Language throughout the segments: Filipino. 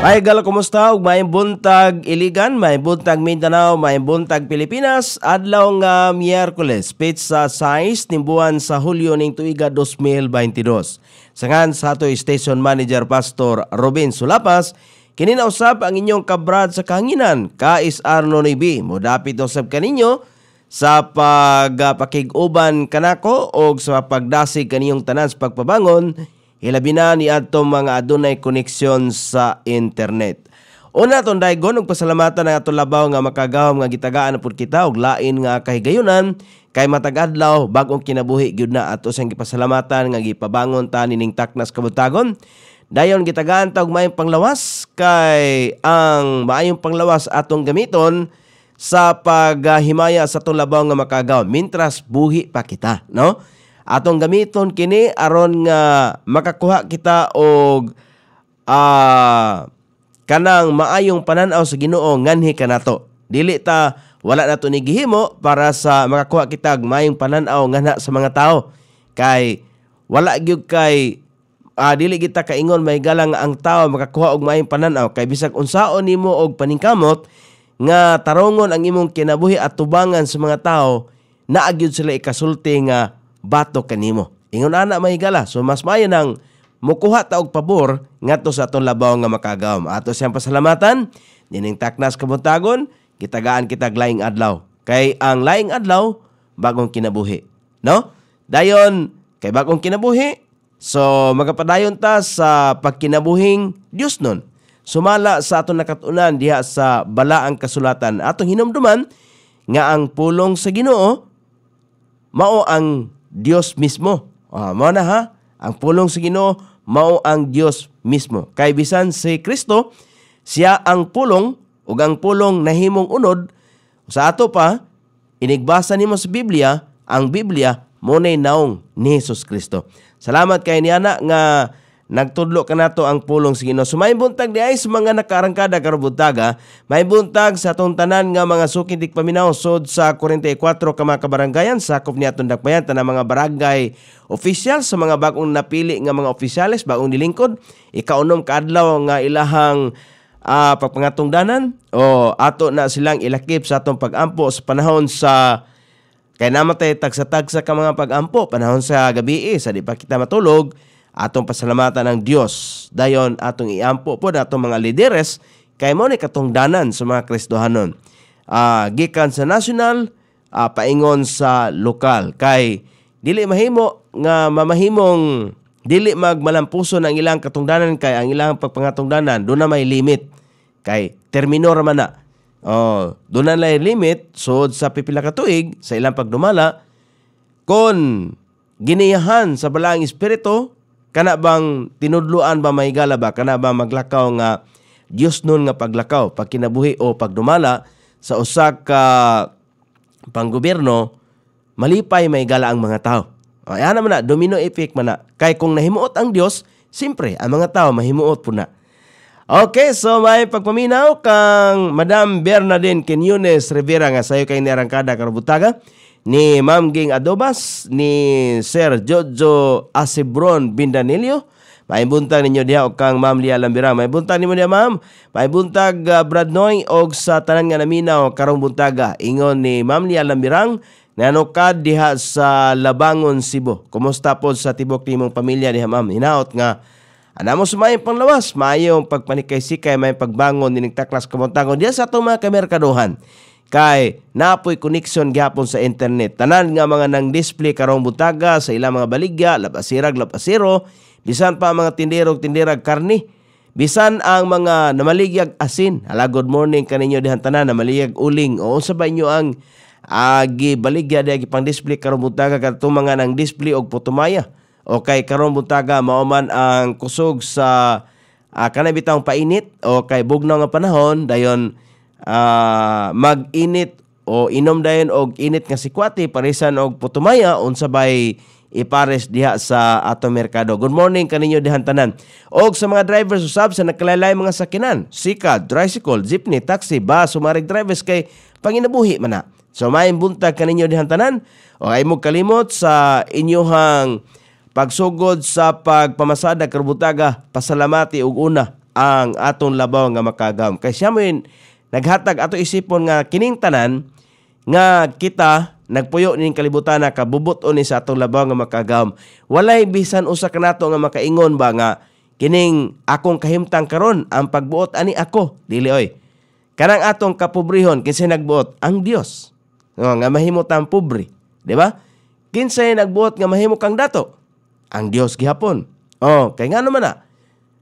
Ay gala kumusta ug may buntag Iligan, may buntag Mindanao, may buntag Pilipinas adlaw nga Miyerkules, petsa 6 nimbuan sa Hulyo ning tuiga 2022. Sangan sa ato station manager Pastor Robin Sulapas, kini usap ang inyong kabrad sa kanginan, Kais Arno B. modapit usab kaninyo sa pagpakiguban kanako o sa pagdasig kaninyong tanan sa pagpabangon Hilabi na ni atong mga adunay koneksyon sa internet. Una ton daygon og pasalamatan ang atong labaw nga makagawam nga gitagaan pud kita og lain nga kahigayunan kay matag adlaw bag-ong kinabuhi gyud na ato sang gipasalamatan nga gipabangon ta nining Taknas Kabutagon. Dayon gitagaan ta og maayong panglawas kay ang maayong panglawas atong gamiton sa paghimaya sa atong labaw nga makagaw mintras buhi pa kita, no? atong gamiton kini aron nga makakuha kita og uh, kanang maayong pananaw sa Ginoo nganhi kanato. Dili ta wala nato ni gihimo para sa makakuha kita og maayong pananaw ngana sa mga tao. Kay wala gyud kay uh, dili kita kaingon may galang ang tao makakuha og maayong pananaw kay bisag unsaon nimo og paningkamot nga tarongon ang imong kinabuhi at tubangan sa mga tao na agyud sila ikasulti nga batok kanimo. Ingon ana mahigala so mas mayo nang mukuha ta og pabor ngadto sa aton labaw nga makagawm. Ato siyang pasalamatan dining taknas kabuntagon gitagaan kita laing adlaw. Kay ang laing adlaw bagong kinabuhi, no? Dayon kay bagong kinabuhi. So magapadayon ta sa pagkinabuhing Dios nun. Sumala sa aton nakatunan diha sa balaang kasulatan atong hinumduman nga ang pulong sa Ginoo mao ang Dios mismo. Ah, mo na ha, ang pulong sa si Ginoo mao ang Dios mismo. Kay bisan si Kristo, siya ang pulong ug ang pulong nahimong unod sa ato pa inigbasa nimo sa Biblia, ang Biblia mo nay naong ni Hesus Kristo. Salamat kay niana nga nagtudlo to ang pulong si Ginoo. So may buntag di ay sa mga nakarangkada karubuntaga, may buntag sa atong tanan nga mga sukin dik paminaw sod sa 44 ka mga kabarangayan sakop ni atong dakbayan tanang mga barangay official sa mga bagong napili nga mga opisyales bagong nilingkod ikaunom kaadlaw nga ilahang uh, ah, pagpangatungdanan o ato na silang ilakip sa atong pag-ampo sa panahon sa kay namatay tagsa-tagsa ka mga pag-ampo panahon sa gabi eh, sa di pa kita matulog Atong pasalamatan ang Dios dayon atong iampo po atong mga lideres kay mao ni katungdanan sa mga Kristohanon. Uh, gikan sa national uh, ah, paingon sa lokal kay dili mahimo nga mamahimong dili magmalampuson ang ilang katungdanan kay ang ilang pagpangatungdanan do na may limit kay termino ra man na. Oh, do na lay limit sud sa pipila ka tuig sa ilang pagdumala kon giniyahan sa balaang espiritu Kana bang tinudluan ba may galaba Kana ba maglakaw nga Dios nun nga paglakaw, pag kinabuhi o pagdumala sa usa ka panggobyerno malipay may gala ang mga tao. O ayan eh, naman na domino effect man na. Kay kung nahimuot ang Dios, simpre ang mga tao mahimuot po na. Okay, so may pagpaminaw kang Madam Bernadine Quiñones Rivera nga sayo kay niarangkada karubutaga ni Ma'am Ging Adobas, ni Sir Jojo Asebron Bindanilio. May buntag ninyo diha og kang Ma'am Lia Lambira. May buntag nimo diha Ma'am. May buntag uh, Brad Noy og sa tanan nga naminaw karong buntaga. Ingon ni Ma'am Lia Lambirang nanukad diha sa Labangon Cebu. Kumusta po sa tibok nimong pamilya diha Ma'am? Hinaot nga Anamo sumay panglawas, maayong pagpanikay-sikay, may pagbangon, dinigtaklas, kamuntangon, diya sa itong mga kamerkaduhan kay napoy connection gyapon sa internet. Tanan nga mga nang display karong butaga sa ilang mga baligya, lapasirag, lapasiro, bisan pa mga tindirog, tindirag karni. Bisan ang mga namaligyag asin. Hala, good morning kaninyo dihan tanan, namaligyag uling. O unsa ba inyo ang agi baligya di agi pang display karong butaga kadto mga nang display og putumaya. O kay karong butaga mao man ang kusog sa uh, ah, kanabitang painit o kay bugnaw nga panahon dayon uh, mag-init o inom dayon og init nga sikwati parisan og putumaya unsabay ipares diha sa ato merkado. Good morning kaninyo dihan tanan. Og sa mga drivers usab sa nakalalay mga sakinan, sika, tricycle, jeepney, taxi, bus, sumarig drivers kay panginabuhi man na. So may buntag kaninyo dihan tanan. O ay mo kalimot sa inyohang pagsugod sa pagpamasada karbutaga, pasalamati og una ang atong labaw nga makagam. Kay siya mo naghatag ato isipon nga kining tanan nga kita nagpuyo ning kalibutan na kabubuton ni sa atong labaw nga makagam. Walay bisan usa kanato nga makaingon ba nga kining akong kahimtang karon ang pagbuot ani ako dili oy. Kanang atong kapobrehon kinsay nagbuot ang Dios. No, nga mahimo tang pobre, di ba? Kinsay nagbuot nga mahimo kang dato? Ang Dios gihapon. Oh, kay ngano man na?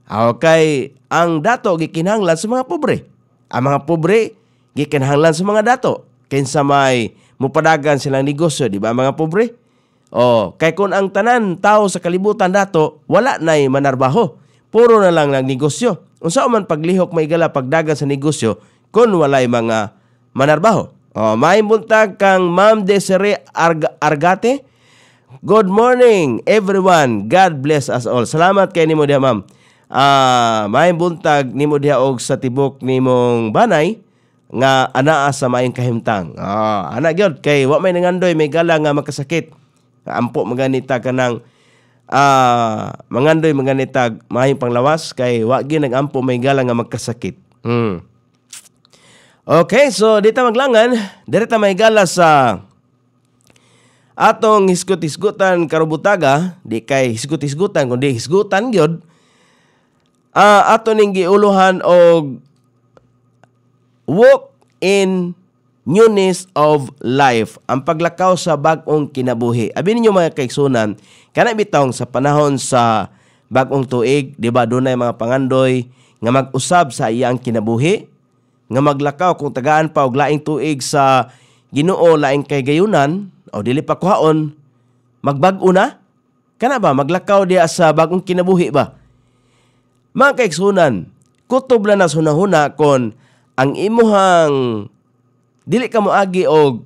Okay, ang dato gikinahanglan sa mga pobre. Ang mga pobre, gikanhanglan sa mga dato. Kinsa may mupadagan silang negosyo, di ba mga pobre? Oh, kay kun ang tanan tao sa kalibutan dato, wala na'y manarbaho. Puro na lang ng negosyo. Unsa man paglihok may gala pagdagan sa negosyo kun walay mga manarbaho. Oh, may buntag kang Ma'am Desiree Arg- Argate. Good morning everyone. God bless us all. Salamat kay nimo diha ma'am uh, ah, may buntag nimo diha og sa tibok nimong banay nga anaa sa maayong kahimtang. Ah, ana gyud kay wa may nangandoy may gala nga makasakit. Ampo maganita kanang ah uh, mangandoy maganita maayong panglawas kay wa gyud nagampo may gala nga makasakit. Hmm. Okay, so dito maglangan, direta may gala sa atong hisgut-hisgutan karubutaga, di kay hisgut-hisgutan kundi hisgutan gyud uh, ato ning giuluhan og walk in newness of life, ang paglakaw sa bag-ong kinabuhi. Abi ninyo mga kaigsoonan kana bitong sa panahon sa bag-ong tuig, di ba dunay mga pangandoy nga mag-usab sa iyang kinabuhi, nga maglakaw kung tagaan pa og laing tuig sa Ginoo laing kay gayunan o dili pa kuhaon, magbag-o na? Kana ba maglakaw diya sa bag-ong kinabuhi ba? Mga kaiksunan, kutob na nasunahuna kon ang imuhang dili ka mo agi og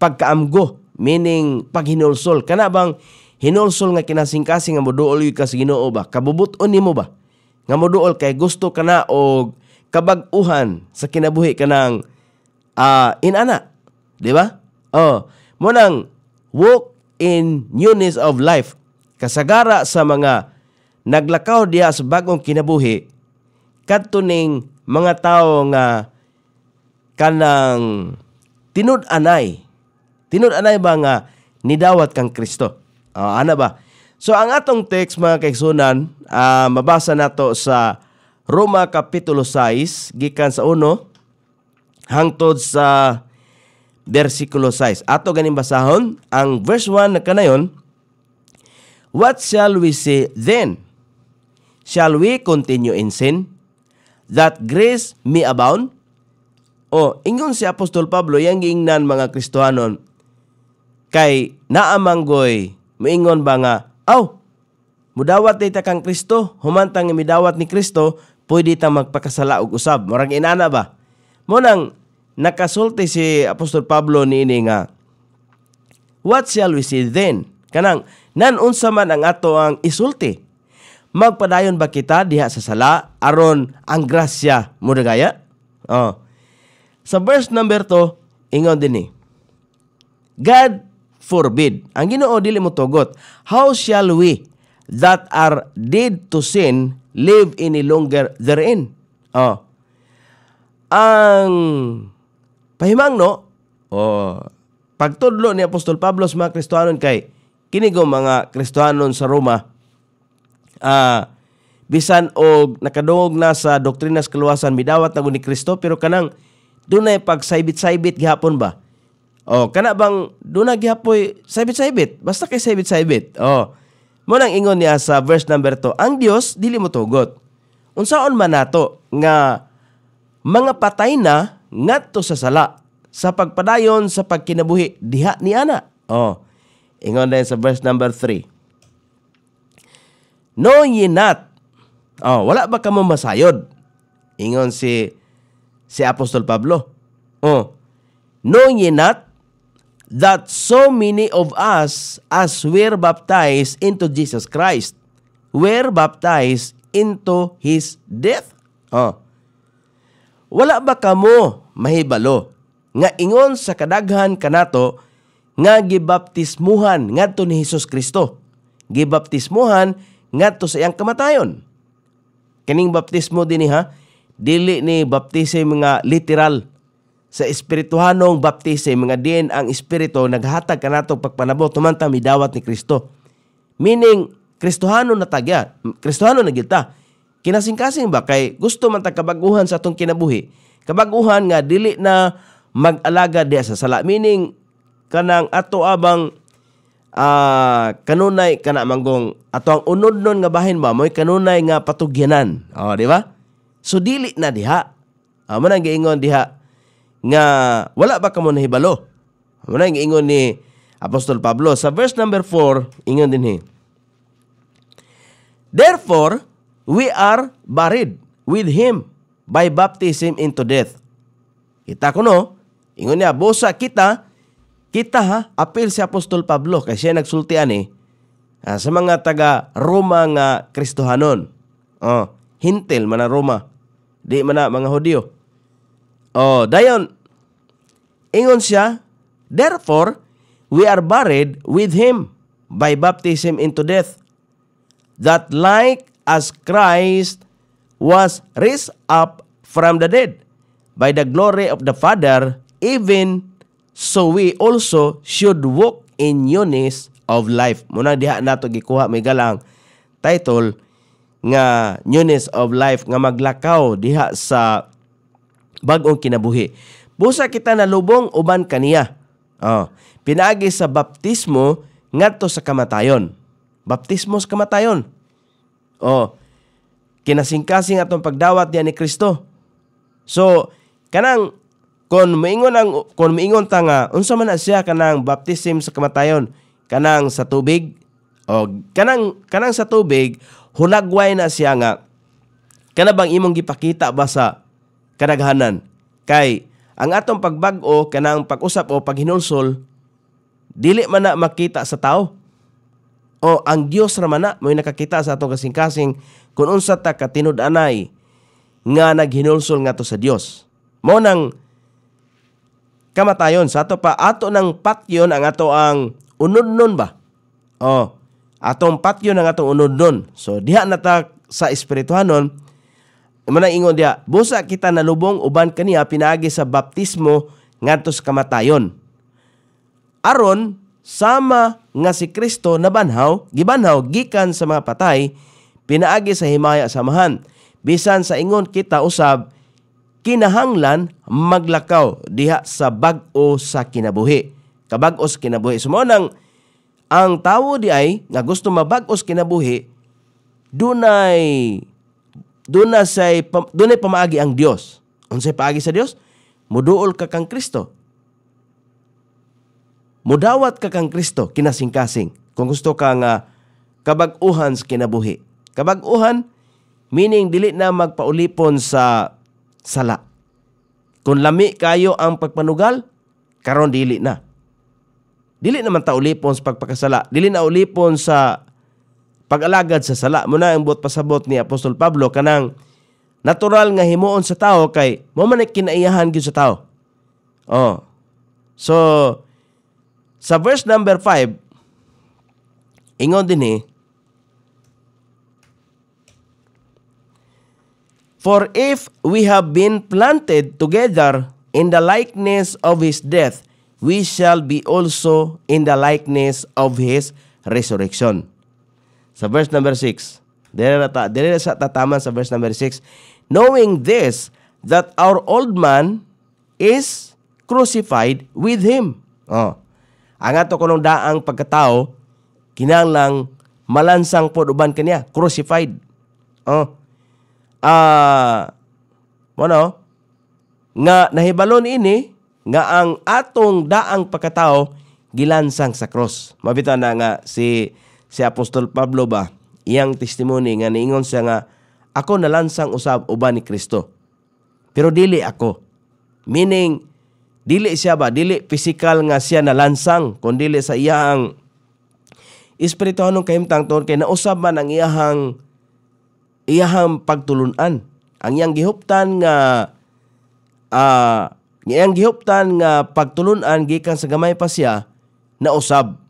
pagkaamgo meaning paghinulsol kana bang hinulsol nga kinasingkasing nga moduol yung kas Ginoo ba kabubuton nimo ba nga moduol kay gusto kana og kabag-uhan sa kinabuhi kanang uh, ah, inana di ba oh mo nang walk in newness of life kasagara sa mga naglakaw diya sa bagong kinabuhi kadto mga tao nga kanang tinud-anay tinud-anay ba nga nidawat kang Kristo uh, ana ba so ang atong text mga kaigsunan uh, mabasa nato sa Roma kapitulo 6 gikan sa 1 hangtod sa versikulo 6 ato ganin basahon ang verse 1 na kanayon What shall we say then? Shall we continue in sin? That grace may abound? O, ingon si Apostol Pablo, yang giingnan mga Kristohanon, kay naamanggoy, moingon ba nga, aw, mudawat ni kang Kristo, humantang midawat ni Kristo, pwede ta magpakasala og usab. Murag inana ba? Mo nakasulti si Apostol Pablo ni ini nga, What shall we say then? Kanang, nan unsa man ang ato ang isulti magpadayon ba kita diha sa sala aron ang grasya mo dagaya? Oh. Sa verse number 2, ingon dinhi. God forbid. Ang Ginoo dili mo tugot. How shall we that are dead to sin live any longer therein? Oh. Ang pahimang no, oh, pagtudlo ni Apostol Pablo sa mga Kristohanon kay kinigo mga Kristohanon sa Roma, uh, bisan og nakadungog na sa doktrina sa kaluwasan midawat na ni Kristo pero kanang dunay pagsaybit-saybit gihapon ba? Oh, kana bang duna gihapoy saybit-saybit? Basta kay saybit-saybit. Oh. Mo nang ingon niya sa verse number 2, ang Dios dili mo tugot. Unsaon man nato nga mga patay na ngadto sa sala sa pagpadayon sa pagkinabuhi diha ni ana. Oh. Ingon din sa verse number 3. No ye not? Oh, wala ba kamo masayod? Ingon si si Apostol Pablo. Oh, No ye not that so many of us as were baptized into Jesus Christ were baptized into His death? Oh. Wala ba kamo mahibalo nga ingon sa kadaghan kanato nga gibaptismuhan ngadto ni Hesus Kristo? Gibaptismuhan ngadto sa iyang kamatayon. Kining baptismo din ha, dili ni baptism nga literal sa espirituhanong baptism nga din ang espiritu naghatag kanato pagpanabot tumanta midawat ni Kristo. Meaning Kristohano na tagya, Kristohano na gita. kinasing ba kay gusto man ta kabaguhan sa atong kinabuhi. Kabaguhan nga dili na mag-alaga diya sa sala. Meaning kanang ato abang uh, kanunay kana manggong ato ang unod nun nga bahin ba moy kanunay nga patugyanan. Oh, di ba? So dili na diha. Amo ah, nang giingon diha nga wala ba kamo nahibalo. Amo nang giingon ni Apostol Pablo sa verse number 4 ingon dinhi. Therefore, we are buried with him by baptism into death. Kita kuno ingon niya, bosa kita Kita ha, apil si Apostol Pablo kay siya nagsultian eh, ah, sa mga taga Roma nga Kristohanon. Oh, hintil man Roma. Di man mga Hudyo. Oh, dayon ingon siya, therefore we are buried with him by baptism into death that like as Christ was raised up from the dead by the glory of the Father, even So we also should walk in newness of life. Muna diha nato gikuha may galang title nga newness of life nga maglakaw diha sa bagong kinabuhi. Busa kita na lubong uban kaniya. Oh, ah, pinagi sa baptismo ngadto sa kamatayon. Baptismo sa kamatayon. Oh, kinasingkasing atong pagdawat niya ni Kristo. So, kanang kon moingon ang kon moingon ta nga unsa man na siya kanang baptism sa kamatayon kanang sa tubig o kanang kanang sa tubig hulagway na siya nga kana bang imong gipakita ba sa kadaghanan kay ang atong pagbag-o kanang pag-usap o paghinulsol dili man na makita sa tao o ang Dios ra man na may nakakita sa atong kasing-kasing kung unsa ta katinud-anay nga naghinulsol nga to sa Dios mo nang kamatayon sa ato pa ato ng patyon ang ato ang unudnon ba? Oh, atong patyon ang atong unudnon So diha na ta sa espirituhanon Manang ingon diya, busa kita nalubong uban kaniya pinaagi sa baptismo ngadto sa kamatayon. Aron sama nga si Kristo na banhaw, gibanhaw gikan sa mga patay pinaagi sa himaya samahan. Bisan sa ingon kita usab kinahanglan maglakaw diha sa bag-o sa kinabuhi. Kabag-o sa kinabuhi. So, nang ang tawo di ay nga gusto mabag-o sa kinabuhi, dunay dunay say dunay pamaagi ang Dios. Unsay paagi sa Dios? Muduol ka kang Kristo. Mudawat ka kang Kristo kinasingkasing. Kung gusto ka nga kabag-uhan sa kinabuhi. Kabag-uhan meaning dili na magpaulipon sa sala. Kung lami kayo ang pagpanugal, karon dili na. Dili naman ta ulipon sa pagpakasala. Dili na ulipon sa pag-alagad sa sala. Muna ang buot pasabot ni Apostol Pablo kanang natural nga himuon sa tao kay mo man kinaiyahan gyud sa tao. Oh. So sa verse number 5 ingon din eh, For if we have been planted together in the likeness of his death, we shall be also in the likeness of his resurrection. Sa verse number 6, dire sa tataman sa verse number 6, knowing this, that our old man is crucified with him. Oh. Ang ato kunong daang pagkatao, kinanglang malansang po uban kaniya, crucified. Oh uh, ano, nga nahibalon ini nga ang atong daang pagkatao gilansang sa cross. Mabita na nga si si Apostol Pablo ba iyang testimony nga niingon siya nga ako nalansang usab uban ni Kristo. Pero dili ako. Meaning dili siya ba dili physical nga siya nalansang kundi sa iyang espirituhanong kahimtang tuon kay nausab man ang iyahang iyahang pagtulunan. Ang iyang gihuptan nga uh, iyang gihuptan nga pagtulunan gikan sa gamay pa siya na usab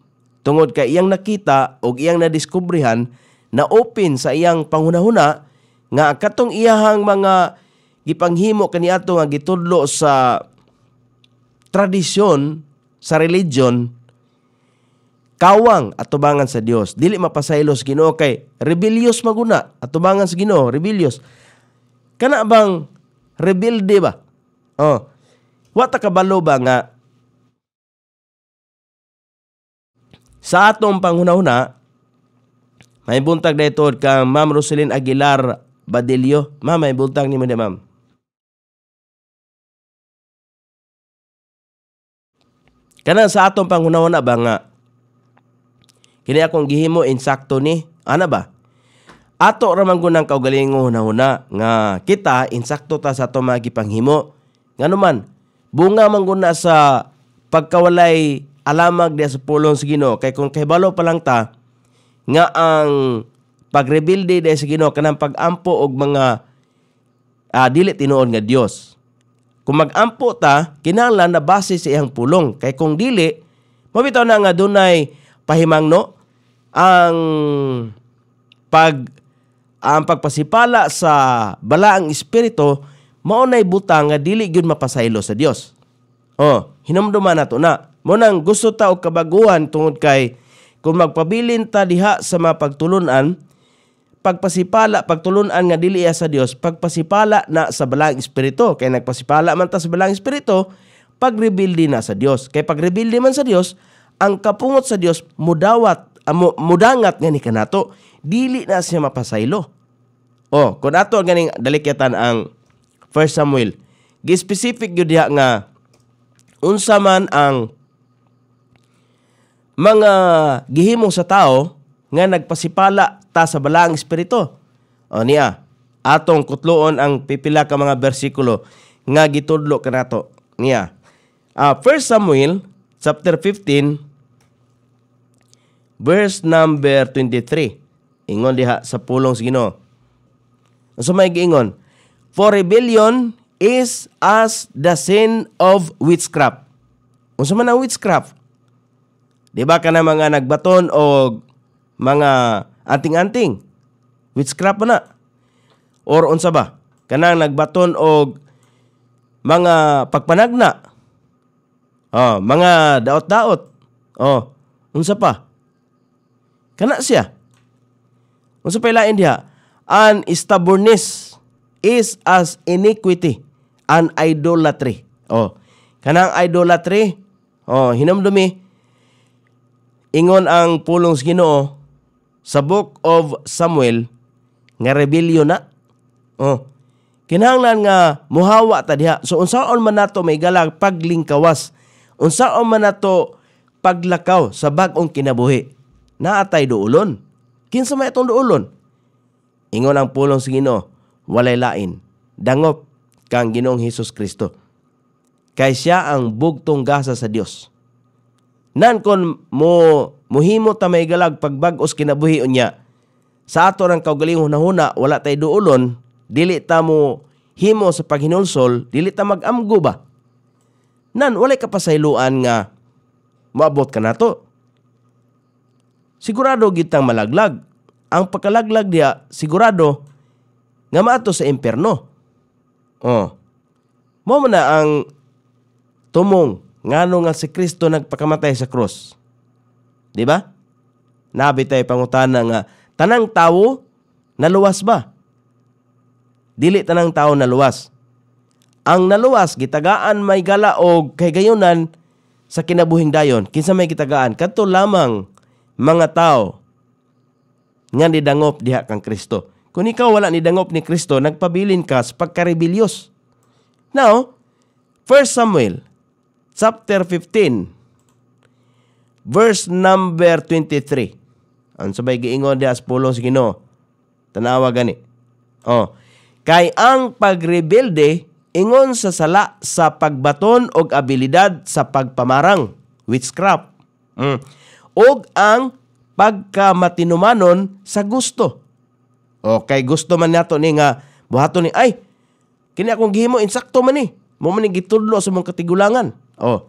tungod kay iyang nakita o iyang nadiskubrihan na open sa iyang panghunahuna nga katong iyahang mga gipanghimo kaniadto nga gitudlo sa tradisyon sa religion kawang atubangan sa Dios dili mapasaylos Ginoo kay rebellious maguna atubangan sa Ginoo rebellious kana bang rebelde ba oh wata kabalo ba nga sa atong panghunahuna may buntag dito kang Ma'am Roselyn Aguilar Badilio ma'am may buntag ni mo ma'am kana sa atong panghunahuna ba nga Kini akong gihimo insakto ni, ana ba? Ato ramang gunang ng kaugalingo na una nga kita insakto ta sa ato mga gipanghimo. Ngano man, bunga manguna sa pagkawalay alamag diya sa pulong sa Ginoo kay kung kahibalo pa lang ta nga ang pagrebuilde diya sa Ginoo kanang pagampo og mga uh, dili tinuon nga Dios. Kung magampo ta, kinahanglan na base sa iyang pulong. Kay kung dili, mabitaw na nga dunay pahimangno, ang pag ang pagpasipala sa balaang espiritu mao nay butang nga dili gyud mapasaylo sa Dios. Oh, hinumduman nato na. Mo nang gusto ta og kabaguhan tungod kay kung magpabilin ta diha sa mapagtulunan pagpasipala pagtulunan nga dili iya sa Dios pagpasipala na sa balaang espiritu kay nagpasipala man ta sa balaang espiritu pagrebuild na sa Dios kay pagrebuild man sa Dios ang kapungot sa Dios mudawat amo, mudangat nga ni kanato, dili na siya mapasaylo. Oh, kun ato ang ganing dalikyatan ang 1 Samuel. Gi-specific gyud diha nga unsa man ang mga gihimo sa tao nga nagpasipala ta sa balaang espirito. oh niya, atong kutloon ang pipila ka mga bersikulo nga gitudlo kanato niya. Uh, ah, 1 Samuel chapter 15 verse number 23. Ingon diha sa pulong sa Ginoo. So may giingon, For rebellion is as the sin of witchcraft. Unsa man ang witchcraft? Di ba ka na mga nagbaton o mga anting-anting? Witchcraft na. Or unsa ba? Kanang nagbaton o mga pagpanagna. Oh, mga daot-daot. Oh, unsa pa? Kana siya. Unsa pa ilain diha? An stubbornness is as iniquity an idolatry. Oh, kanang idolatry. Oh, hinumdumi Ingon ang pulong sa Ginoo sa book of Samuel nga rebellion na. Oh. Kinahanglan nga muhawa ta diha. So unsaon man nato may galag paglingkawas. Unsaon man nato paglakaw sa bag-ong kinabuhi naatay duulon. Kinsa may itong duulon? Ingon ang pulong sa Ginoo, walay lain, dangop kang Ginoong Hesus Kristo. Kay siya ang bugtong gasa sa Dios. Nan kon mo muhimo ta may galag pagbag-os kinabuhi unya. Sa ato rang kaugalingong nahuna wala tay duulon, dili ta mo himo sa paghinulsol, dili ta magamgo ba? Nan walay kapasayloan nga maabot ka to sigurado gitang malaglag. Ang pagkalaglag niya, sigurado nga maato sa impyerno. Oh. Mo na ang tumong ngano nga si Kristo nagpakamatay sa cross. Di ba? Nabi tayo pangutana nga tanang tawo naluwas ba? Dili tanang tawo naluwas. Ang naluwas gitagaan may galaog kay gayonan sa kinabuhing dayon. Kinsa may gitagaan kadto lamang mga tao nga nidangop diha kang Kristo. Kung ikaw wala ni dangop ni Kristo, nagpabilin ka sa pagkarebelyos. Now, 1 Samuel chapter 15 verse number 23. Ang sabay giingon diha sa pulong si Ginoo. Tanawa gani. Oh. Kay ang pagrebelde ingon sa sala sa pagbaton og abilidad sa pagpamarang witchcraft. Mm og ang pagkamatinumanon sa gusto. Okay, gusto man nato ni nga buhato ni ay kini akong gihimo insakto man ni. Mo man gitudlo sa mong katigulangan. O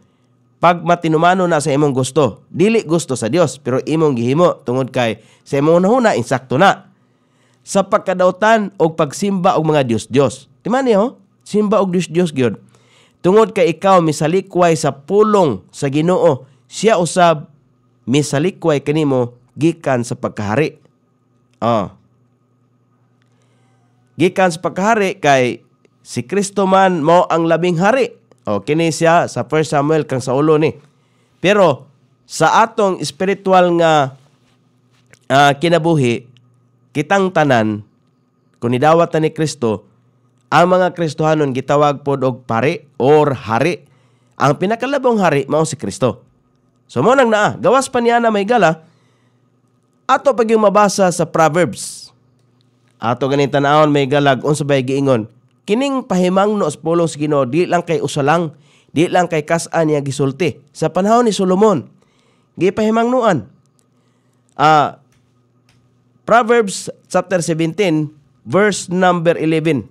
pag matinumano na sa imong gusto, dili gusto sa Dios pero imong gihimo tungod kay sa imong nahuna insakto na. Sa pagkadautan og pagsimba og mga Dios-Dios. Di man niyo? Oh? Simba og Dios-Dios gyud. Tungod kay ikaw misalikway sa pulong sa Ginoo, siya usab misalikway kanimo gikan sa pagkahari. Oh. Gikan sa pagkahari kay si Kristo man mo ang labing hari. O oh, kini siya sa 1 Samuel kang sa ulo ni. Pero sa atong spiritual nga uh, kinabuhi, kitang tanan kun nidawat ni Kristo, ang mga Kristohanon gitawag pod og pare or hari. Ang pinakalabong hari mao si Kristo. So mo nang naa, gawas pa niya na may gala, ato pag yung mabasa sa Proverbs. Ato ganing tanawon may galag unsa bay giingon. Kining pahimangno sa pulos Ginoo di lang kay usalang, di lang kay kas niya gisulti. Sa panahon ni Solomon, Gi gipahimangnuan. Ah uh, Proverbs chapter 17 verse number 11.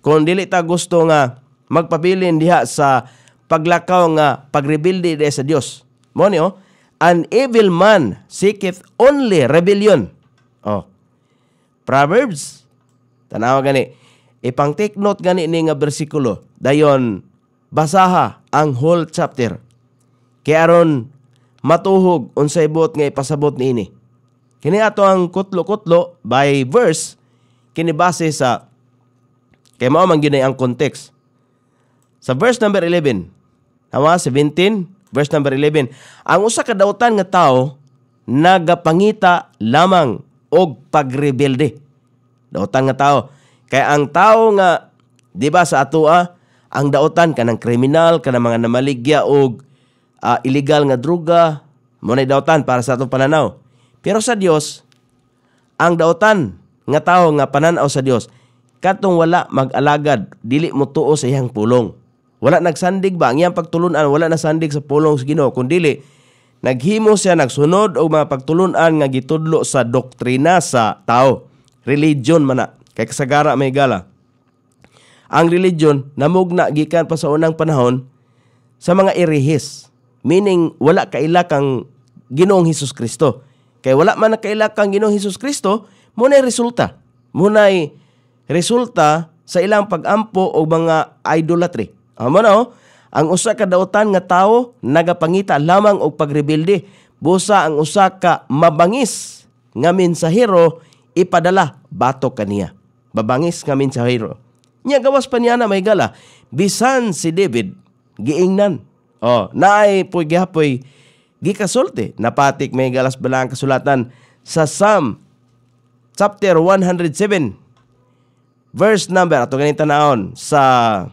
Kung dili ta gusto nga magpabilin diha sa paglakaw nga pagrebelde day sa Dios. Mo ni oh, an evil man seeketh only rebellion. Oh. Proverbs tanaw gani. Ipang take note gani ni nga bersikulo. Dayon basaha ang whole chapter. Kay aron matuhog unsay buot nga ipasabot ni ini. Kini ato ang kutlo-kutlo by verse kini base sa kay mao man gyud ang context. Sa verse number 11, Tama? 17, verse number 11. Ang usa ka dawtan nga tawo nagapangita lamang og pagrebelde. Dautan nga tawo. Kaya ang tawo nga di ba sa atoa ah, ang dautan kanang kriminal kanang mga namaligya og uh, illegal nga droga mo na dautan para sa atong pananaw. Pero sa Dios ang dautan nga tao nga pananaw sa Dios katong wala mag-alagad dili mo tuo sa iyang pulong. Wala nagsandig ba ang iyang pagtulunan wala na sandig sa pulong sa Ginoo kundili naghimo siya nagsunod og mga pagtulunan nga gitudlo sa doktrina sa tao. Religion mana kay kasagara may gala. Ang religion namugna gikan pa sa unang panahon sa mga erihis. Meaning wala kaila kang Ginoong Hesus Kristo. Kay wala man nakaila kang Ginoong Hesus Kristo, muna resulta. Muna'y resulta sa ilang pagampo o mga idolatry. Amo na oh, ang usa ka dautan nga tawo nagapangita lamang og pagrebelde busa ang usa ka mabangis nga mensahero ipadala bato kaniya. Babangis nga mensahero. Nya gawas pa niya na may gala bisan si David giingnan. Oh, naay po gihapoy gikasulti napatik may galas bala kasulatan sa Psalm chapter 107 verse number ato ganita naon sa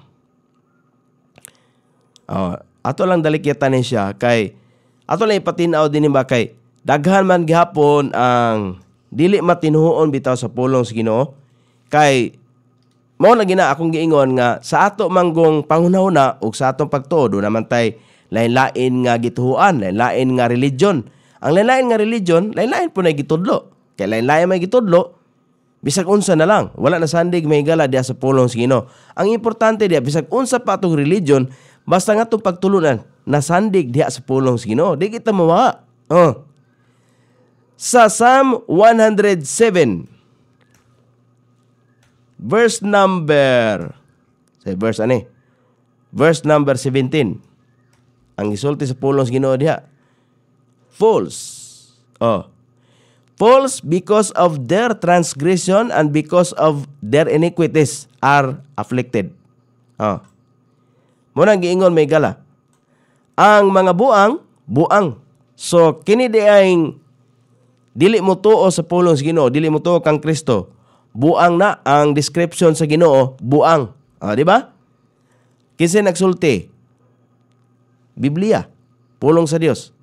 Oh, ato lang dali ni siya kay ato lang ipatinaw din ba kay daghan man gihapon ang dili matinuon bitaw sa pulong sa Ginoo kay mao na gina akong giingon nga sa ato manggong pangunahuna ug sa atong pagtuod naman tay lain-lain nga gituhuan lain-lain nga religion ang lain-lain nga religion lain-lain po na gitudlo kay lain-lain may gitudlo bisag unsa na lang wala na sandig may gala diha sa pulong sa Ginoo ang importante diha bisag unsa pa atong religion Basta nga itong pagtulunan, nasandig diha sa pulong sa Ginoo. Di kita mawa. Oh. Sa Psalm 107, verse number, say verse ani, verse number 17, ang isulti sa pulong sa Ginoo diha, false. Oh. False because of their transgression and because of their iniquities are afflicted. Oh. Muna giingon may gala. Ang mga buang, buang. So kini di ay dili mo tuo sa pulong sa Ginoo, dili mo tuo kang Kristo. Buang na ang description sa Ginoo, buang. Ah, di ba? Kinsa nagsulti? Biblia, pulong sa Dios.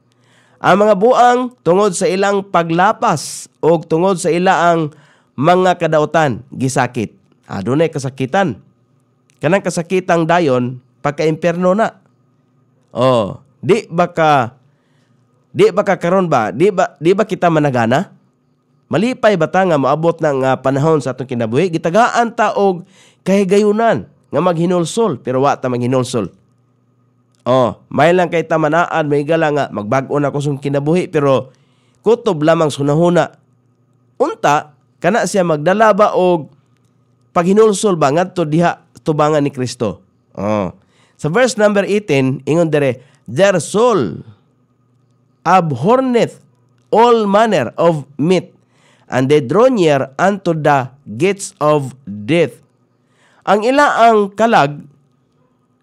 Ang mga buang tungod sa ilang paglapas o tungod sa ilaang mga kadautan, gisakit. Adunay ah, kasakitan. Kanang kasakitang dayon, pagka-imperno na. Oh, di ba ka di ba kakaroon ba? Di ba di ba kita managana? Malipay ba ta nga maabot ng uh, panahon sa atong kinabuhi gitagaan ta og kahigayunan nga maghinulsol pero wa ta maghinulsol. Oh, may lang kay tamanaan may gala nga magbag-o na ko kinabuhi pero kutob lamang sunahuna. Unta kana siya magdala ba og paghinulsol ba ngadto diha tubangan ni Kristo. Oh. Sa verse number 18, ingon dere, Their soul abhorneth all manner of meat, and they draw near unto the gates of death. Ang ila ang kalag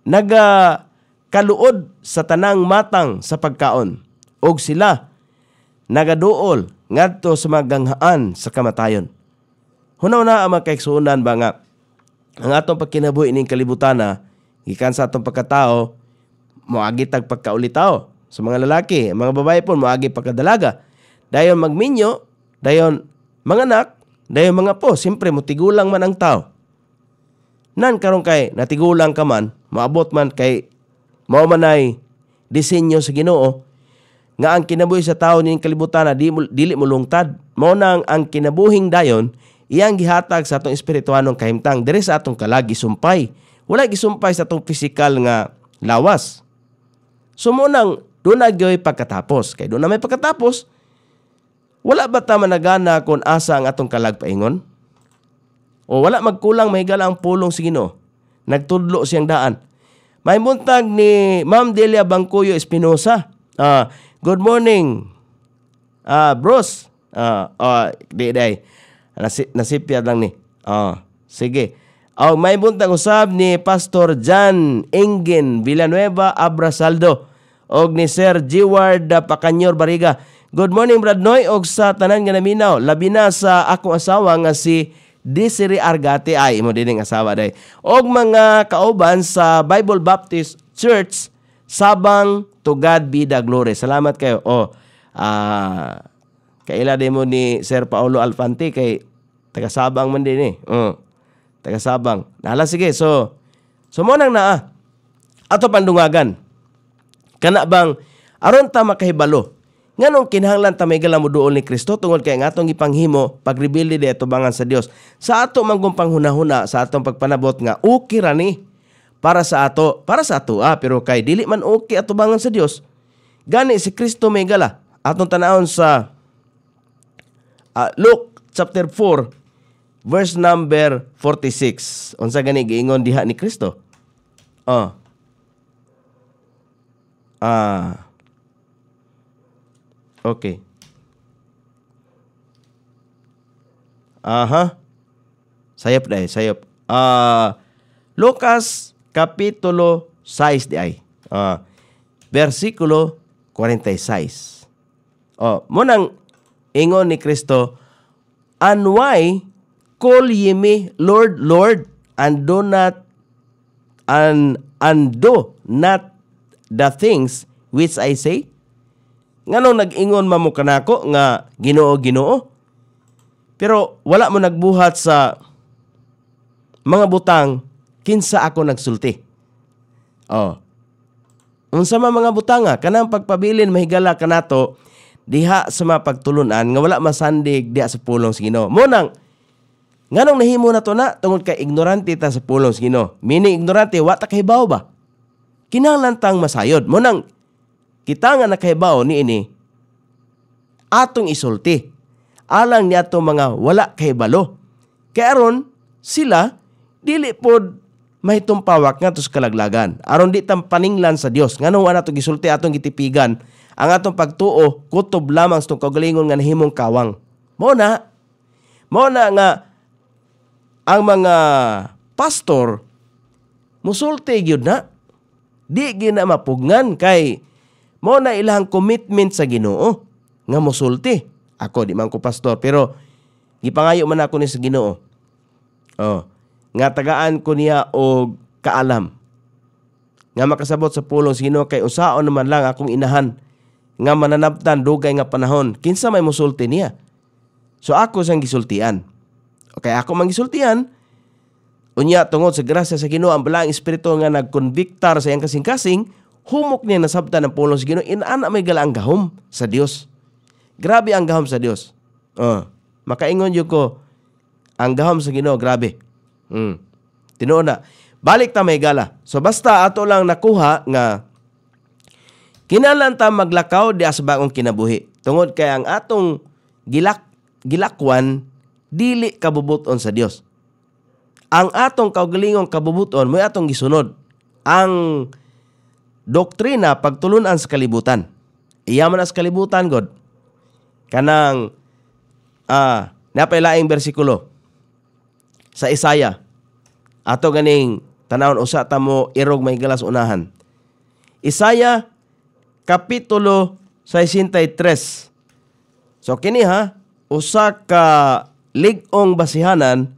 naga kaluod sa tanang matang sa pagkaon og sila nagaduol ngadto sa mga sa kamatayon. Hunaw na ang mga kaigsuonan ba nga ang atong pagkinabuhi ning kalibutan na gikan sa atong pagkatao moagi tag pagkaulitaw sa mga lalaki mga babae po moagi pagkadalaga dayon magminyo dayon mga anak dayon mga po simpre mutigulang man ang tao nan karon kay natigulang ka man maabot man kay mao man ay disenyo sa Ginoo nga ang kinabuhi sa tao ning kalibutan na dili di mo mao nang ang kinabuhing dayon iyang gihatag sa atong espirituhanong kahimtang diri sa atong kalagi sumpay wala gisumpay sa tong physical nga lawas. So mo nang doon na gyoy pagkatapos. Kay doon na may pagkatapos, wala ba ta managana kung asa ang atong kalagpaingon? O wala magkulang may ang pulong si Ginoo. Nagtudlo siyang daan. May buntag ni Ma'am Delia Bangkuyo Espinosa. Uh, good morning, uh, ah, bros. Uh, ah, uh, di, di. Nasi, nasipyad lang ni. Uh, sige. O may buntag usab ni Pastor John Engin Villanueva Abrasaldo o ni Sir Jiward Pakanyor Bariga. Good morning Bradnoy og sa tanan nga naminaw labi na sa akong asawa nga si Desiree Argate ay imo dining asawa day. Og mga kauban sa Bible Baptist Church Sabang to God be the glory. Salamat kayo. Oh, ah uh, kaila mo ni Sir Paolo Alfante kay taga Sabang man din eh. Uh taga Sabang. Nala sige, so so mo nang naa. Ato pandungagan. Kana bang aron ta makahibalo Nganong kinahanglan ta may mo duol ni Kristo tungod kay ngatong ipanghimo pagrebelde di bangan sa Dios. Sa ato manggong panghunahuna sa atong pagpanabot nga okay ra ni para sa ato, para sa ato ah, pero kay dili man okay ato bangan sa Dios. Gani si Kristo may gala atong tanahon sa uh, Luke chapter 4 verse number 46. Unsa gani giingon diha ni Kristo? Oh. Ah. Okay. Aha. Sayop dai, sayop. Ah, Lucas kapitulo 6 di ay. Ah. Versikulo 46. Oh, mo nang ingon ni Kristo, "Anway call ye me Lord, Lord, and do not and undo not the things which I say? Ngano nag-ingon man mo kanako nga Ginoo Ginoo? Pero wala mo nagbuhat sa mga butang kinsa ako nagsulti. Oh. Unsa man mga butanga kanang pagpabilin mahigala kanato diha sa mga pagtulunan nga wala masandig diha sa pulong sa Ginoo. Mo nang Nganong nahimo na to na tungod kay ignorante ta sa pulos Ginoo. Mini ignorante wa ta kahibaw ba? Kinahanglan tang masayod mo nang kita nga nakahibaw ni ini atong isulti alang ni atong mga wala kahibalo. Kay aron sila dili pod mahitumpawak nga sa kalaglagan. Aron di tam paninglan sa Dios nganong ana to gisulti atong gitipigan ang atong pagtuo kutob lamang sa kagalingon nga nahimong kawang. Mo na mo na nga ang mga pastor musulti gyud na di gina mapugngan kay mo na ilang commitment sa Ginoo nga musulti. Ako di man ko pastor pero gipangayo man ako ni sa Ginoo. Oh, nga tagaan ko niya og kaalam nga makasabot sa pulong sino kay usaon naman lang akong inahan nga mananabtan dugay nga panahon kinsa may musulti niya so ako sang gisultian Okay, ako mangisultian. unya tungod sa grasya sa Ginoo ang balaang espiritu nga nagkonbiktar sa iyang kasing-kasing, humok niya nasabta ng pulong sa Ginoo inana may galang gahom sa Dios. Grabe ang gahom sa Dios. Uh, ah, makaingon yo ko ang gahom sa Ginoo grabe. Mm. Tinuo na balik ta may gala. So basta ato lang nakuha nga kinalan ta maglakaw di as kinabuhi. Tungod kay ang atong gilak gilakwan dili kabubuton sa Dios. Ang atong kaugalingong kabubuton moy atong gisunod ang doktrina pagtulunan sa kalibutan. Iya sa kalibutan god. Kanang ah napailaing bersikulo sa Isaya. Ato ganing tanawon usa ta mo irog may galas unahan. Isaya kapitulo 63. So kini ha usa ka ligong basihanan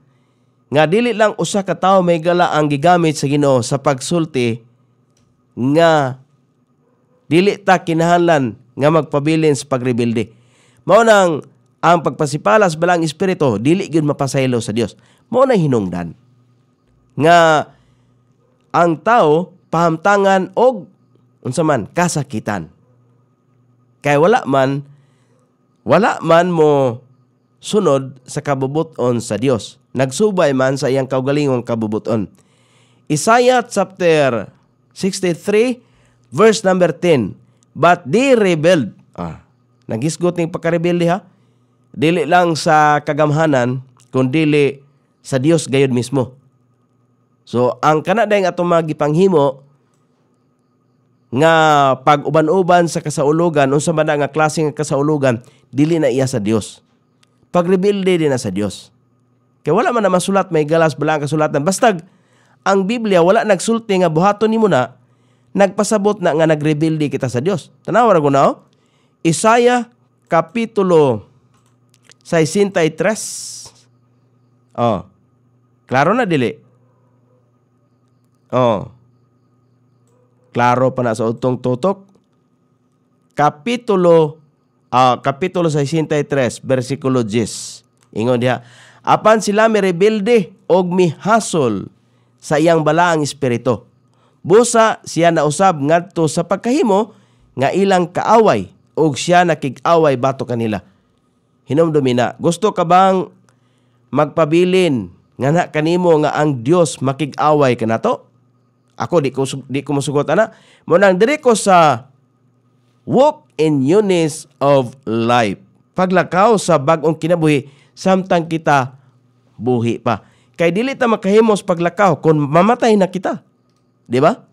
nga dili lang usa ka tawo may gala ang gigamit sa Ginoo sa pagsulti nga dili ta kinahanglan nga magpabilin sa pagrebilde. Mao nang ang pagpasipalas balang espiritu dili gyud mapasaylo sa Dios. Mao na hinungdan nga ang tao pahamtangan og unsa man kasakitan. Kay wala man wala man mo sunod sa kabubuton sa Dios. Nagsubay man sa iyang kaugalingong kabubuton. Isaiah chapter 63 verse number 10. But they rebelled. Ah, nagisgot ning pagkarebelde ha. Dili lang sa kagamhanan kundi sa Dios gayud mismo. So ang kana dayng atong magipanghimo nga pag-uban-uban sa kasaulugan unsa man nga klase nga kasaulugan dili na iya sa Dios pagrebelde din na sa Dios. Kay wala man na masulat may galas bala ang kasulatan. Bastag ang Biblia wala nagsulti nga buhaton nimo na nagpasabot na nga nagrebelde kita sa Dios. Tanaw ra na oh. Isaiah kapitulo 63. Oh. Klaro na dili. Oh. Klaro pa na sa utong tutok. Kapitulo uh, kapitulo 63 versikulo 10. Ingon diha, apan sila mi mirebelde og hasol sa iyang balaang espiritu. Busa siya na usab ngadto sa pagkahimo nga ilang kaaway og siya nakig-away bato kanila. Hinumdumi na, gusto ka bang magpabilin nga na kanimo nga ang Dios makig-away kanato? Ako di ko di ko musugot ana. Mo nang dire ko sa walk in newness of life. Paglakaw sa bagong kinabuhi, samtang kita buhi pa. Kay dili ta makahimos paglakaw kung mamatay na kita. Di ba?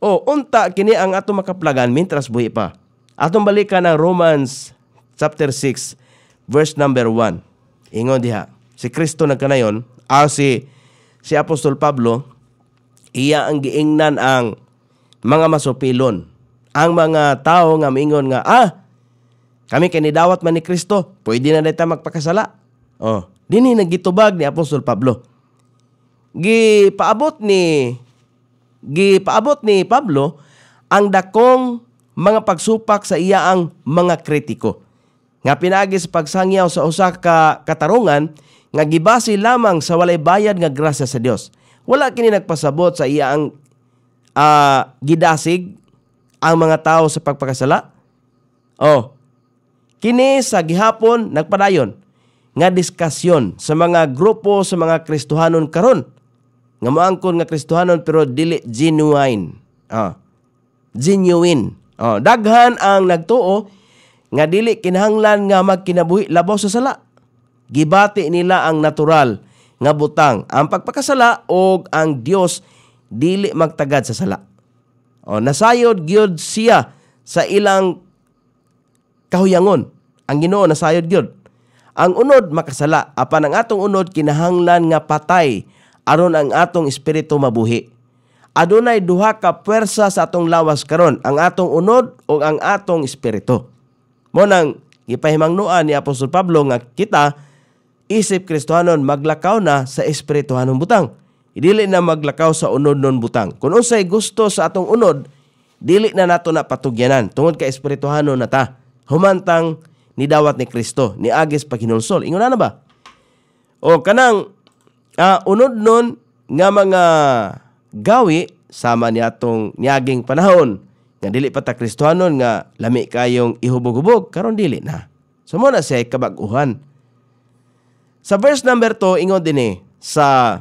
O unta kini ang ato makaplagan mintras buhi pa. Atong balikan ang Romans chapter 6 verse number 1. Ingon diha. Si Kristo nagkanayon, ah si si Apostol Pablo, iya ang giingnan ang mga masopilon ang mga tao nga mingon nga, ah, kami kinidawat man ni Kristo, pwede na dayta magpakasala. Oh, dinhi nagitubag ni Apostol Pablo. Gipaabot ni gipaabot ni Pablo ang dakong mga pagsupak sa iya ang mga kritiko nga pinaagi sa pagsangyaw sa usa ka katarungan nga gibase lamang sa walay bayad nga grasya sa Dios. Wala kini nagpasabot sa iya ang uh, ah, gidasig ang mga tao sa pagpakasala? Oh, kini sa gihapon nagpadayon nga diskasyon sa mga grupo sa mga Kristohanon karon nga maangkon nga Kristohanon pero dili genuine. Ah. Genuine. Oh, daghan ang nagtuo nga dili kinahanglan nga magkinabuhi labaw sa sala. Gibati nila ang natural nga butang ang pagpakasala o ang Dios dili magtagad sa sala. O, nasayod gyud siya sa ilang kahuyangon. Ang Ginoo nasayod gyud. Ang unod makasala apan ang atong unod kinahanglan nga patay aron ang atong espiritu mabuhi. Adunay duha ka puwersa sa atong lawas karon, ang atong unod o ang atong espiritu. Mo nang gipahimangnuan ni Apostol Pablo nga kita isip Kristohanon maglakaw na sa espirituhanong butang dili na maglakaw sa unod nun butang. Kung unsay gusto sa atong unod, dili na nato na patugyanan tungod ka espirituhano na ta. Humantang ni dawat ni Kristo, ni Agis paghinulsol. Ingon na ba? O kanang uh, unod nun nga mga gawi sama ni atong niaging panahon nga dili pa ta Kristohanon nga lami kayong ihubog-hubog karon dili na. Sumo na siya kabaguhan. Sa verse number 2 ingon dinhi eh, sa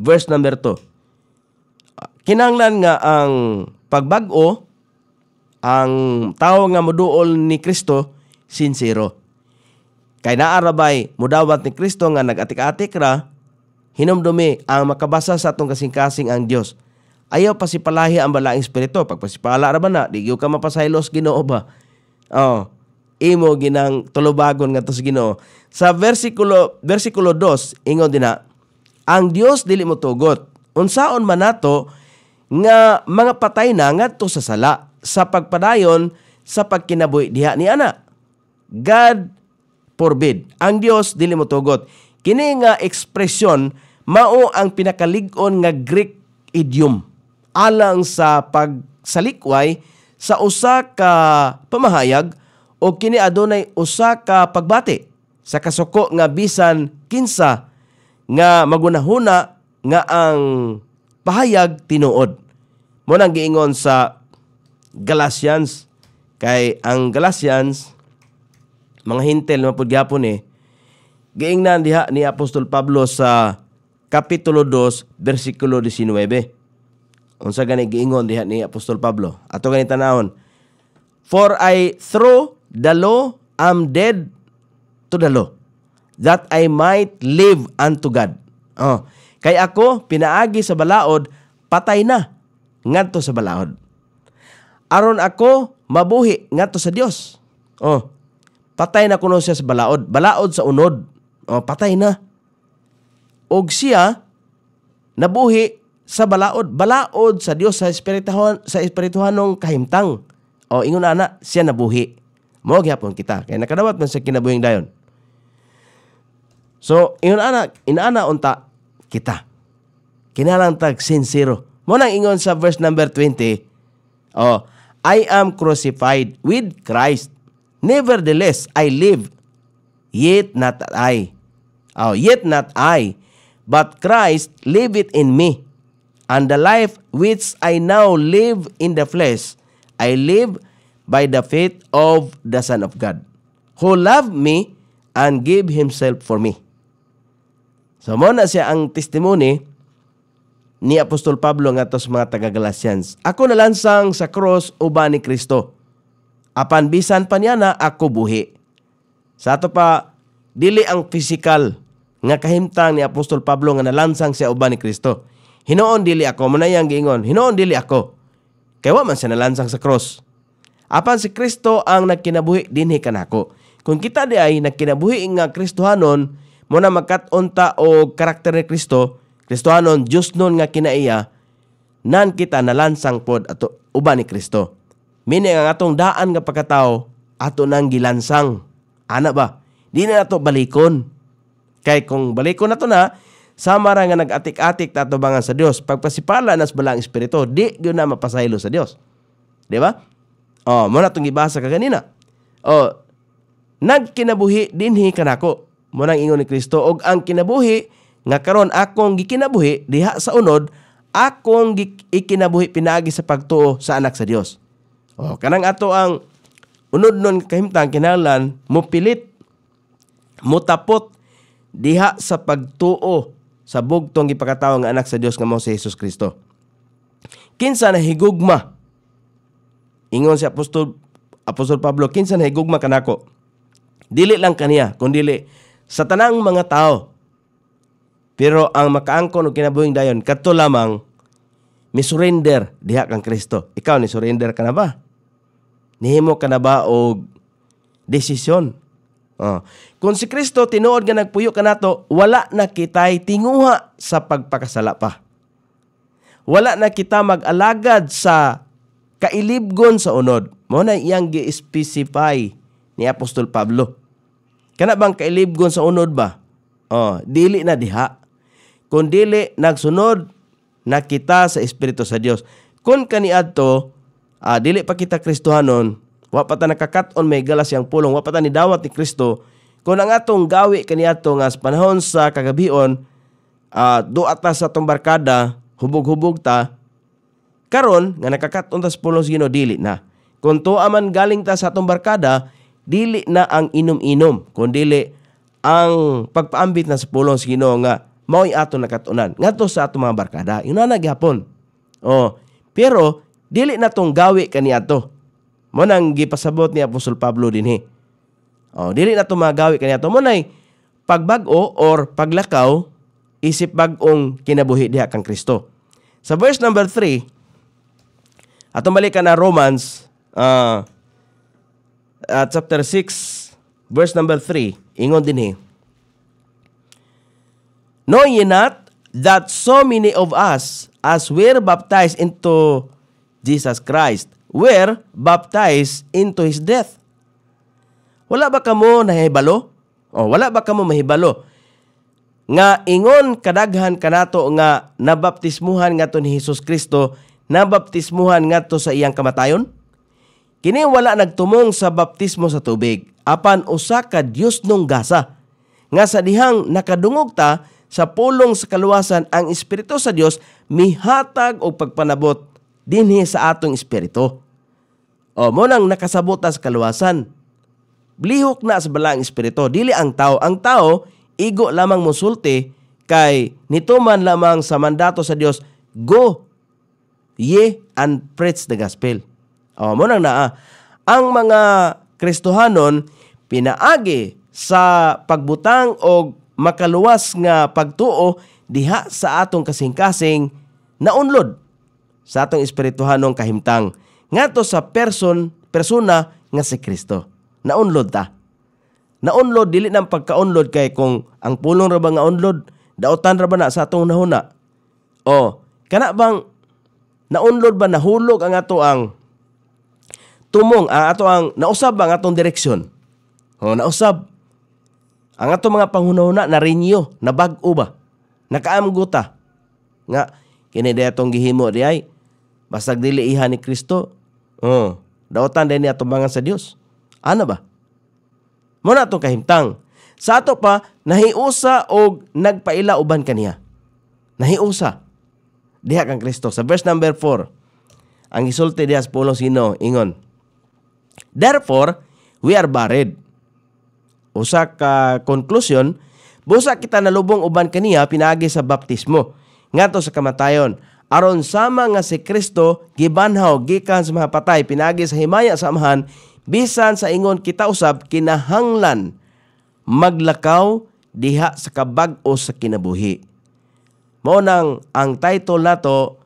verse number 2. Kinanglan nga ang pagbag-o ang tao nga moduol ni Kristo sincero. Kay naarabay mudawat ni Kristo nga nagatik-atik ra hinumdumi ang makabasa sa atong kasing-kasing ang Dios. Ayaw pasipalahi ang balaing espiritu. Pagpasipala ra ba na, di ka mapasaylos Ginoo ba? Oh, imo ginang tulubagon nga to sa Ginoo. Sa versikulo versikulo 2 ingon din na ang Dios dili mo tugot. Unsaon man nato nga mga patay na ngadto sa sala sa pagpadayon sa pagkinabuhi diha ni ana. God forbid. Ang Dios dili mo tugot. Kini nga ekspresyon mao ang pinakalig-on nga Greek idiom alang sa pagsalikway sa usa ka pamahayag o kini adunay usa ka pagbati sa kasuko nga bisan kinsa nga magunahuna nga ang pahayag tinuod. Mo nang giingon sa Galatians kay ang Galatians mga hintel mapud gyapon eh giingnan diha ni Apostol Pablo sa kapitulo 2 bersikulo 19. Unsa gani giingon diha ni Apostol Pablo? Ato gani tanahon. For I throw the law am dead to the law that I might live unto God. Oh. Kay ako, pinaagi sa balaod, patay na ngadto sa balaod. Aron ako, mabuhi ngadto sa Dios. Oh. Patay na kuno siya sa balaod. Balaod sa unod. Oh, patay na. Og siya, nabuhi sa balaod. Balaod sa Dios sa espirituhan, sa espirituhanong kahimtang. O, oh, ingon ana, siya nabuhi. Mo gyapon kita. Kaya nakadawat man sa kinabuhing dayon. So, ingon ana, inana unta kita. Kinalang tag sincero. Mo nang ingon sa verse number 20. Oh, I am crucified with Christ. Nevertheless, I live, yet not I. Oh, yet not I, but Christ liveth in me. And the life which I now live in the flesh, I live by the faith of the Son of God, who loved me and gave himself for me. So mo na siya ang testimony ni Apostol Pablo ngatos mga taga Galatians. Ako nalansang sa cross uban ni Kristo. Apan bisan pa niya na ako buhi. Sa ato pa dili ang physical nga kahimtang ni Apostol Pablo nga nalansang siya uban ni Kristo. Hinoon dili ako mo na gingon. giingon. Hinoon dili ako. Kay wa man siya nalansang sa cross. Apan si Kristo ang nagkinabuhi dinhi kanako. Kung kita di ay nagkinabuhi nga Kristohanon, mo na magkaton ta o karakter ni Kristo, Kristohanon Diyos nun nga kinaiya, nan kita nalansang pod ato uban ni Kristo. Mini ang atong daan nga pagkatao, ato nang gilansang. Ana ba? Di na ato balikon. Kay kung balikon na to na, sama ra nga nag-atik-atik tatubangan sa Dios pagpasipala nas balang espiritu di gyud na mapasaylo sa Dios di ba oh mo na tong gibasa ka kanina oh nagkinabuhi dinhi kanako mo nang ingon ni Kristo og ang kinabuhi nga karon akong gikinabuhi diha sa unod akong ikinabuhi pinagi sa pagtuo sa anak sa Dios. O kanang ato ang unod nun kahimtang kinahanglan mo pilit mo tapot diha sa pagtuo sa bugtong gipakatawo nga anak sa Dios nga mao si Hesus Kristo. Kinsa na higugma ingon si apostol Apostol Pablo kinsa na higugma kanako. Dili lang kaniya, kundi dili sa tanang mga tao. Pero ang makaangkon og kinabuhing dayon kato lamang mi surrender diha kang Kristo. Ikaw ni surrender ka na ba? Nihimo ka na ba og desisyon? Oh. Kung si Kristo tinuod nga nagpuyo ka nato, wala na kitay tinguha sa pagpakasala pa. Wala na kita mag-alagad sa kailibgon sa unod. Mao na iyang gi-specify ni Apostol Pablo Kana bang kailibgon sa unod ba? Oh, dili na diha. Kung dili nagsunod na kita sa espiritu sa Dios. Kung kaniadto ah, dili pa kita Kristohanon, wa pa ta nakakaton may galas yang pulong, wa pa ta ni dawat ni Kristo. Kung ang atong gawi kaniadto nga panahon sa kagabion, ah, doa ta sa atong barkada, hubog-hubog ta, karon nga nakakaton ta sa pulong sa Ginoo dili na. Kung aman galing ta sa atong barkada, dili na ang inom-inom kundili ang pagpaambit na sa pulong sa Ginoo nga mao'y ato nakatunan ngadto sa ato mga barkada yun na naghapon oh pero dili na tong gawi kaniadto mo nang gipasabot ni Apostol Pablo dinhi oh dili na tong magawi kaniadto mo nay pagbag-o or paglakaw isip bag-ong kinabuhi diha kang Kristo sa verse number 3 atong balikan na Romans uh, uh, chapter 6, verse number 3. Ingon din he. Know ye not that so many of us as were baptized into Jesus Christ were baptized into His death? Wala ba kamo nahibalo? O, oh, wala ba kamo mahibalo? Nga ingon kadaghan kanato nga nabaptismuhan nga to ni Jesus Kristo, nabaptismuhan nga to sa iyang kamatayon? Kini wala nagtumong sa baptismo sa tubig, apan usa ka Dios nung gasa. Nga sa dihang nakadungog ta sa pulong sa kaluwasan ang espiritu sa Dios mihatag og pagpanabot dinhi sa atong espiritu. O mo nang nakasabot sa kaluwasan. blihok na sa balang espiritu dili ang tao. Ang tao igo lamang musulti kay nituman lamang sa mandato sa Dios go ye and preach the gospel. Oh, mo nang naa. Ang mga Kristohanon, pinaagi sa pagbutang o makaluwas nga pagtuo diha sa atong kasing-kasing naunlod sa atong espirituhanong kahimtang ngato sa person persona nga si Kristo naunlod ta naunlod dili nang pagkaunlod kay kung ang pulong ra ba nga unlod daotan ra ba na sa atong nahuna o kana bang naunlod ba nahulog ang ato ang tumong uh, ato ang nausab ang atong direksyon. Oh, nausab. Ang ato mga panghunahuna na renew, na bag-o ba? Nakaamgota. Nga kini atong gihimo di ay basag dili iha ni Kristo. Oh, daotan din ni atong sa Dios. Ano ba? Mo na atong kahimtang. Sa ato pa nahiusa og nagpaila uban kaniya. Nahiusa. Diha kang Kristo sa verse number 4. Ang isulti diha sa pulo sino ingon. Therefore, we are buried. Usa ka conclusion, busa kita nalubong uban kaniya pinagi sa baptismo ngadto sa kamatayon. Aron sama nga si Kristo gibanhaw gikan sa mga patay pinaagi sa himaya sa amahan bisan sa ingon kita usab kinahanglan maglakaw diha sa kabag-o sa kinabuhi. Mao nang ang title nato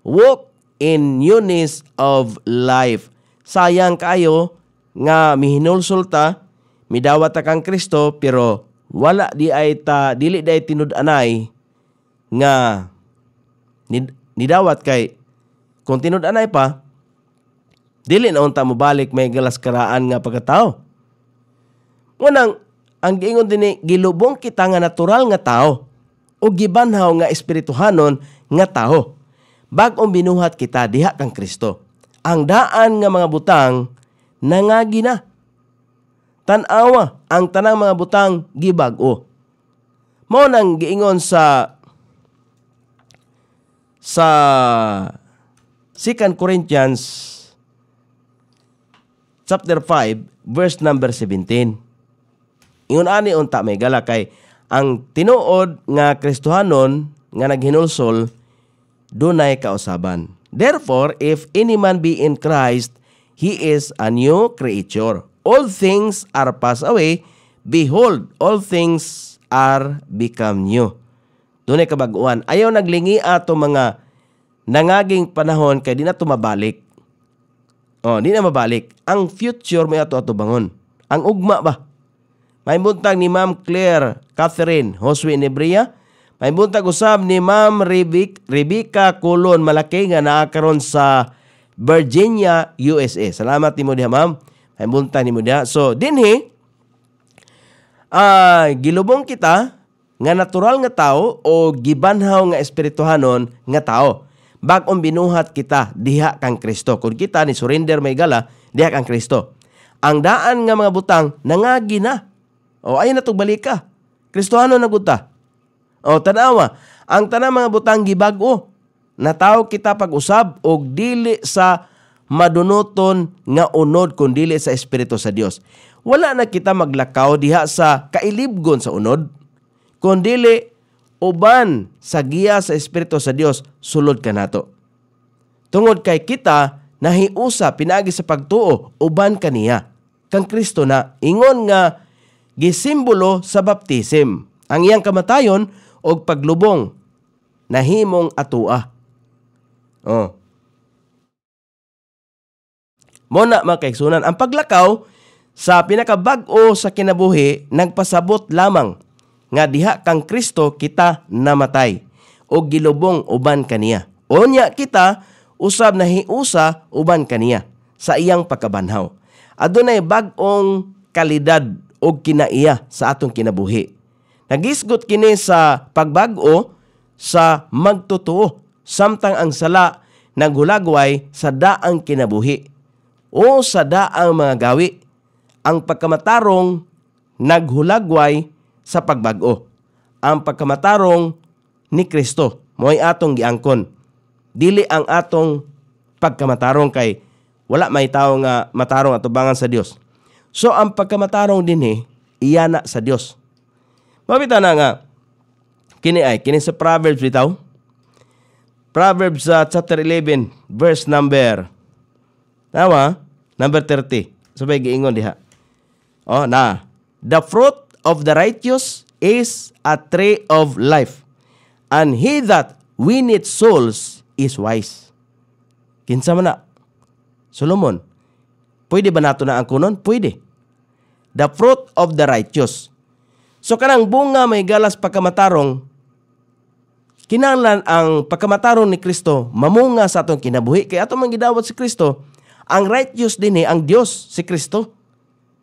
Walk in Newness of Life sayang kaayo nga mihinulsulta midawat kang Kristo pero wala di ay ta dili day tinud-anay nga nidawat kay kung tinud-anay pa dili na unta mo balik may galas karaan nga pagkatao ngunang ang giingon dinhi gilubong kita nga natural nga tao o gibanhaw nga espirituhanon nga tao bag binuhat kita diha kang Kristo ang daan nga mga butang nangagi na. Tanawa ang tanang mga butang gibag-o. Mao nang giingon sa sa 2 Corinthians chapter 5 verse number 17. Ingon ani unta may gala kay ang tinuod nga Kristohanon nga naghinulsol dunay kausaban. Therefore, if any man be in Christ, he is a new creature. All things are passed away. Behold, all things are become new. Dunay kabaguan. Ayaw naglingi ato mga nangaging panahon kay di na tumabalik. Oh, di na mabalik. Ang future mo ato ato bangon. Ang ugma ba? May buntag ni Ma'am Claire Catherine Josue Nebria, may buntag usab ni Ma'am Rebecca Ribic, Colon malaki nga naa karon sa Virginia, USA. Salamat nimo diha ma'am. May buntag nimo diha. So dinhi uh, gilubong kita nga natural nga tao o gibanhaw nga espirituhanon nga tao. Bag-ong binuhat kita diha kang Kristo. Kung kita ni surrender may gala diha kang Kristo. Ang daan nga mga butang nangagi na. O ay natugbalik ka. Kristohano na guta o tanawa, ang tanang mga butang gibag-o nataw kita pag-usab og dili sa madunoton nga unod kun dili sa espiritu sa Dios. Wala na kita maglakaw diha sa kailibgon sa unod kun dili uban sa giya sa espiritu sa Dios sulod kanato. Tungod kay kita nahiusa pinaagi sa pagtuo uban kaniya. Kang Kristo na ingon nga gisimbolo sa baptism. Ang iyang kamatayon og paglubong nahimong atua. Oh. Mona mga ang paglakaw sa pinakabag-o sa kinabuhi nagpasabot lamang nga diha kang Kristo kita namatay o gilubong uban kaniya. O niya kita usab na hiusa uban kaniya sa iyang pagkabanhaw. Adunay bag-ong kalidad o kinaiya sa atong kinabuhi. Nagisgot kini sa pagbag-o sa magtotoo samtang ang sala naghulagway sa daang kinabuhi o sa daang mga gawi. Ang pagkamatarong naghulagway sa pagbag-o. Ang pagkamatarong ni Kristo mo'y atong giangkon. Dili ang atong pagkamatarong kay wala may tao nga matarong atubangan sa Dios. So ang pagkamatarong dinhi iya na sa Dios Mabita na nga, kini ay, kini sa Proverbs bitaw. Proverbs uh, chapter 11, verse number, tama? Number 30. Sabay giingon diha. Oh, na. The fruit of the righteous is a tree of life, and he that winneth souls is wise. Kinsa man na? Solomon, pwede ba nato na ang kunon? Pwede. The fruit of the righteous. So kanang bunga may galas pagkamatarong, kinahanglan ang pagkamatarong ni Kristo mamunga sa atong kinabuhi kay atong manggidawat si Kristo. Ang righteous dinhi eh, ang Dios si Kristo.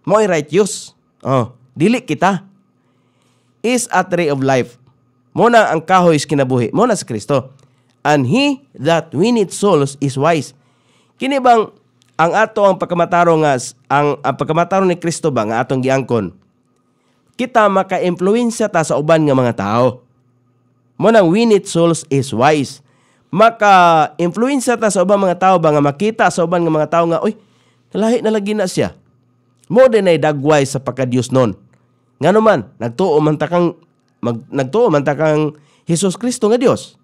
Mo'y righteous. Oh, dili kita. Is a tree of life. Muna ang kahoy is kinabuhi. Muna si Kristo. And he that winneth souls is wise. Kini bang ang ato ang pagkamatarong ang, ang pagkamataro ni Kristo ba nga atong giangkon? kita maka-impluensya ta sa uban nga mga tao. Mo nang winit souls is wise. Maka-impluensya ta sa uban mga tao ba nga makita sa uban nga mga tao nga oy lahi na lagi na siya. Mo din ay dagway sa pagkadiyos noon. Ngano man nagtuo man ta kang mag, nagtuo man ta kang Hesus Kristo nga Dios.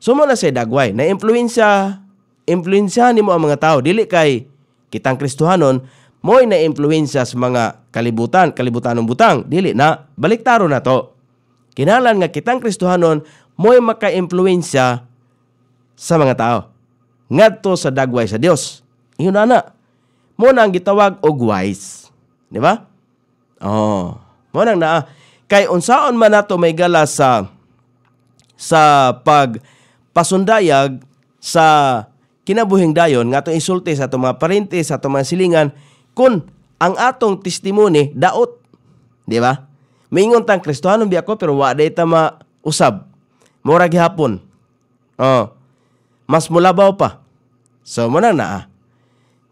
So mo na say dagway na impluensya impluensya mo ang mga tao dili kay kitang Kristohanon mo'y naimpluwensya sa mga kalibutan, kalibutan ng butang, dili na, baliktaro na to. Kinalan nga kitang Kristohanon, mo'y maka makaimpluwensya sa mga tao. Ngadto sa dagway sa Dios. Iyon na na. Mo na ang gitawag og wise. Di ba? Oh, mo na na kay unsaon man nato may gala sa sa pag pasundayag sa kinabuhing dayon nga to insulti sa ato mga parente, sa ato mga silingan, kun ang atong testimony daot. Di ba? Mingon tang Kristohanon di ako pero wa day ma-usab. Mura gihapon. Oh. Mas mulabaw pa. So mo na naa. Ah.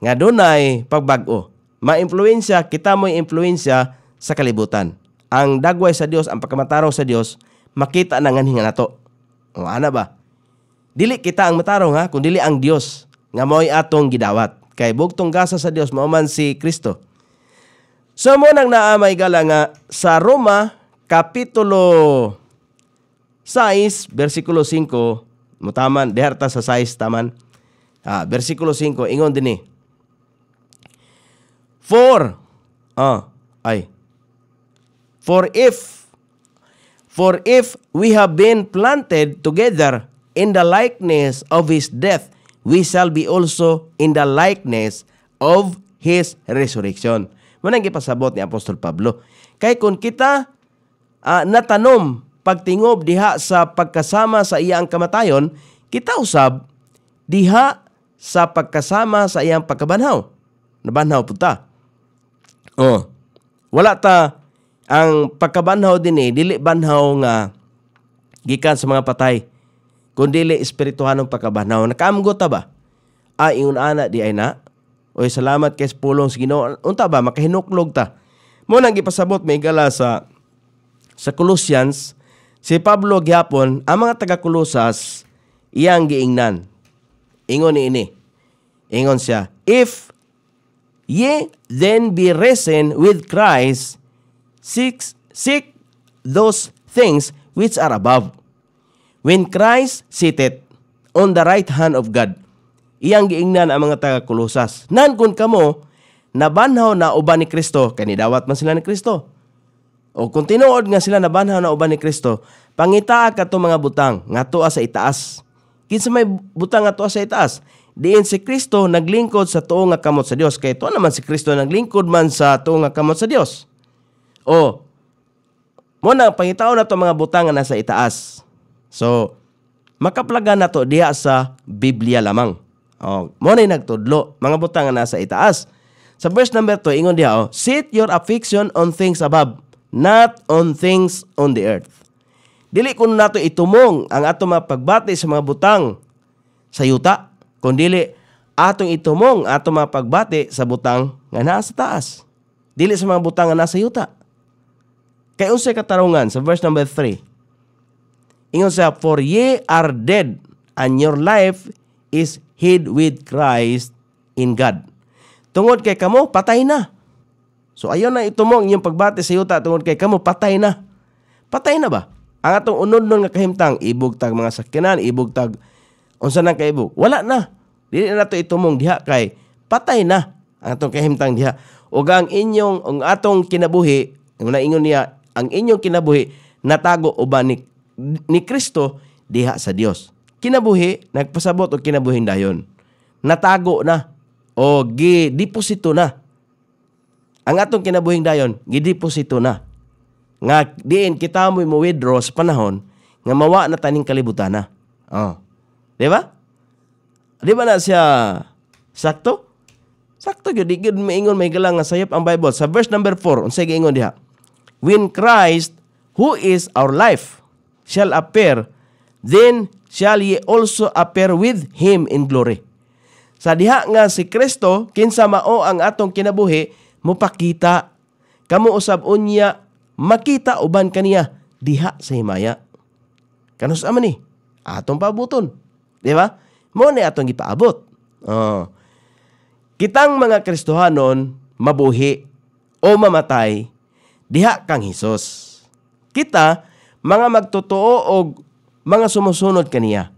Nga dunay pagbago. o Maimpluwensya kita mo'y impluwensya sa kalibutan. Ang dagway sa Dios, ang pagkamatarong sa Dios, makita na nga hinga nato. O ana ba? Dili kita ang matarong ha, kun dili ang Dios nga moy atong gidawat. Kay bugtong gasa sa Dios mao man si Kristo. So mo nang naamay gala nga sa Roma kapitulo 6 bersikulo 5 mutaman diharta sa 6 taman. Ah, bersikulo 5 ingon dinhi. For ah ay For if for if we have been planted together in the likeness of his death we shall be also in the likeness of His resurrection. Manang ipasabot ni Apostol Pablo. Kay kung kita uh, natanom pagtingob diha sa pagkasama sa iyang kamatayon, kita usab diha sa pagkasama sa iyang pagkabanhaw. Nabanhaw po ta. Oh. Wala ta ang pagkabanhaw din eh, dili banhaw nga gikan sa mga patay kundili espirituhanong pagkabanaw. Nakamgo ta ba? Ay, iunana di ay na. Oy, salamat kay pulong sa Ginoo. Unta ba makahinuklog ta? Mo nang gipasabot may gala sa sa Colossians si Pablo gyapon ang mga taga Colossas, iyang giingnan. Ingon ni ini. Ingon siya, if ye then be risen with Christ, seek, seek those things which are above. When Christ seated on the right hand of God, iyang giingnan ang mga taga-Kulosas. Nan kun kamo, nabanhaw na uban ni Kristo, kanidawat man sila ni Kristo. O kung tinuod nga sila nabanhaw na uban ni Kristo, pangitaa ka to mga butang, nga toa sa itaas. Kinsa may butang nga toa sa itaas? Diin si Kristo naglingkod sa tuong nga kamot sa Dios. Kay to naman si Kristo naglingkod man sa tuong nga kamot sa Dios. O, mo na pangitaon na to mga butang nga nasa itaas. So, makaplaga na to diya sa Biblia lamang. Oh, mo muna nagtudlo, mga butang na sa itaas. Sa verse number 2, ingon diha, oh, Set your affection on things above, not on things on the earth. Dili kun nato itumong ang ato mapagbati sa mga butang sa yuta, kundili atong itumong ato mapagbati sa butang nga nasa taas. Dili sa mga butang nga nasa yuta. Kay unsay katarungan sa verse number 3. Ingon sa, For ye are dead, and your life is hid with Christ in God. Tungod kay kamo, patay na. So ayon na ito mo ang iyong pagbati sa yuta tungod kay kamo, patay na. Patay na ba? Ang atong unod nun nga kahimtang, ibugtag mga sakinan, ibugtag, unsa nang kaibog. Wala na. Dili na nato ito mong diha kay patay na ang atong kahimtang diha. O ang inyong ang atong kinabuhi, ang naingon niya, ang inyong kinabuhi natago uban ni ni Kristo diha sa Dios. Kinabuhi nagpasabot og kinabuhin dayon. Natago na o gideposito na. Ang atong kinabuhing dayon gideposito na. Nga diin kita mo mo withdraw sa panahon nga mawa na taning kalibutan na. Oh. Di ba? Di ba na siya sakto? Sakto gyud di gyud miingon may galang nga sayop ang Bible sa verse number 4 unsay giingon diha? When Christ who is our life shall appear, then shall ye also appear with him in glory. Sa diha nga si Kristo kinsa mao ang atong kinabuhi mopakita kamo usab unya makita uban kaniya diha sa himaya. Kanus ama ni atong pabuton. Di ba? Mo ni atong gipaabot. Oh. Kitang mga Kristohanon mabuhi o mamatay diha kang Hesus. Kita mga magtotoo og mga sumusunod kaniya.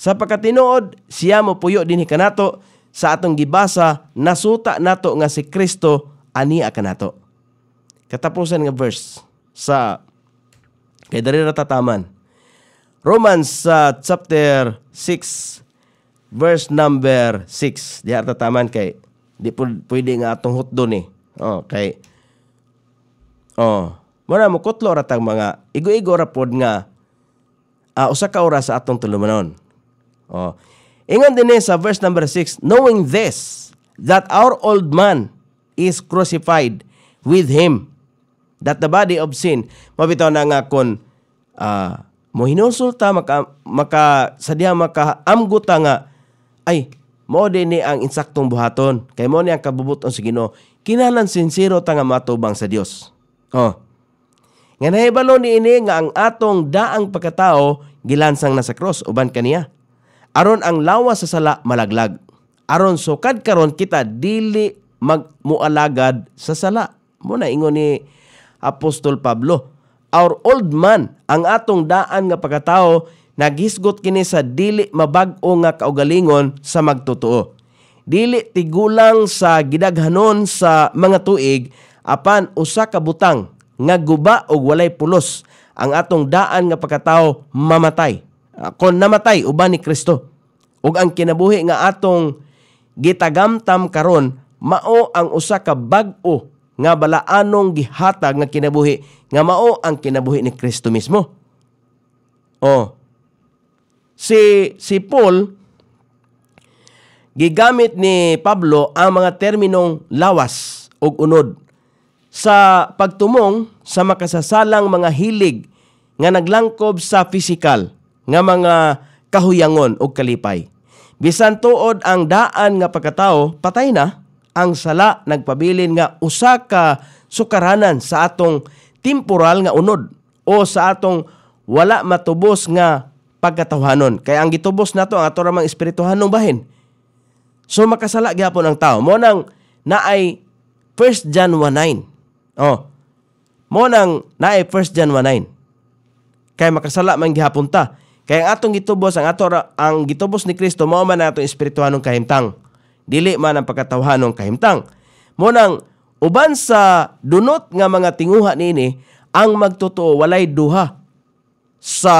Sa pagkatinuod, siya mo puyo dinhi kanato sa atong gibasa nasuta nato nga si Kristo ania kanato. Katapusan nga verse sa kay diri tataman. Romans sa uh, chapter 6 verse number 6 diha tataman kay di pwede nga atong hotdon ni. Eh. Oh, kay Oh. Mura mo kutlo ratang mga igo-igo rapod nga uh, usa ka oras sa atong tulumanon. Oh. Ingon din eh sa verse number 6, knowing this, that our old man is crucified with him, that the body of sin, mabitaw na nga kon uh, mo hinusulta maka, maka sa diha maka amguta nga ay mo din ang insaktong buhaton kay mo ni ang kabubuton sa gino, kinahanglan sinsiro ta nga matubang sa Dios oh nga nahibalo ni ini nga ang atong daang pagkatao gilansang nasa cross uban kaniya. Aron ang lawas sa sala malaglag. Aron sukad karon kita dili magmualagad sa sala. Mo na ingon ni Apostol Pablo. Our old man ang atong daan nga pagkatao naghisgot kini sa dili mabag-o nga kaugalingon sa magtotoo. Dili tigulang sa gidaghanon sa mga tuig apan usa ka butang nga guba o walay pulos ang atong daan nga pagkatao mamatay. Ah, kon namatay uban ni Kristo. Ug ang kinabuhi nga atong gitagamtam karon mao ang usa ka bag-o nga balaanong gihatag nga kinabuhi nga mao ang kinabuhi ni Kristo mismo. Oh. Si si Paul gigamit ni Pablo ang mga terminong lawas ug unod sa pagtumong sa makasasalang mga hilig nga naglangkob sa pisikal nga mga kahuyangon o kalipay. Bisan tuod ang daan nga pagkatao, patay na ang sala nagpabilin nga usa ka sukaranan sa atong temporal nga unod o sa atong wala matubos nga pagkatawhanon. Kaya ang gitubos nato ang ato ramang espirituhanong bahin. So makasala gyapon ang tao. Mo nang naay 1 John 1.9 Oh. Mo nang naay 1 Jan 19. Kay makasala man gihapon ta. Kay ang atong gitubos ang ato ang gitubos ni Kristo mao man atong espirituhanong kahimtang. Dili man ang pagkatawhanong kahimtang. Mo nang uban sa dunot nga mga tinguha nini ang magtotoo walay duha sa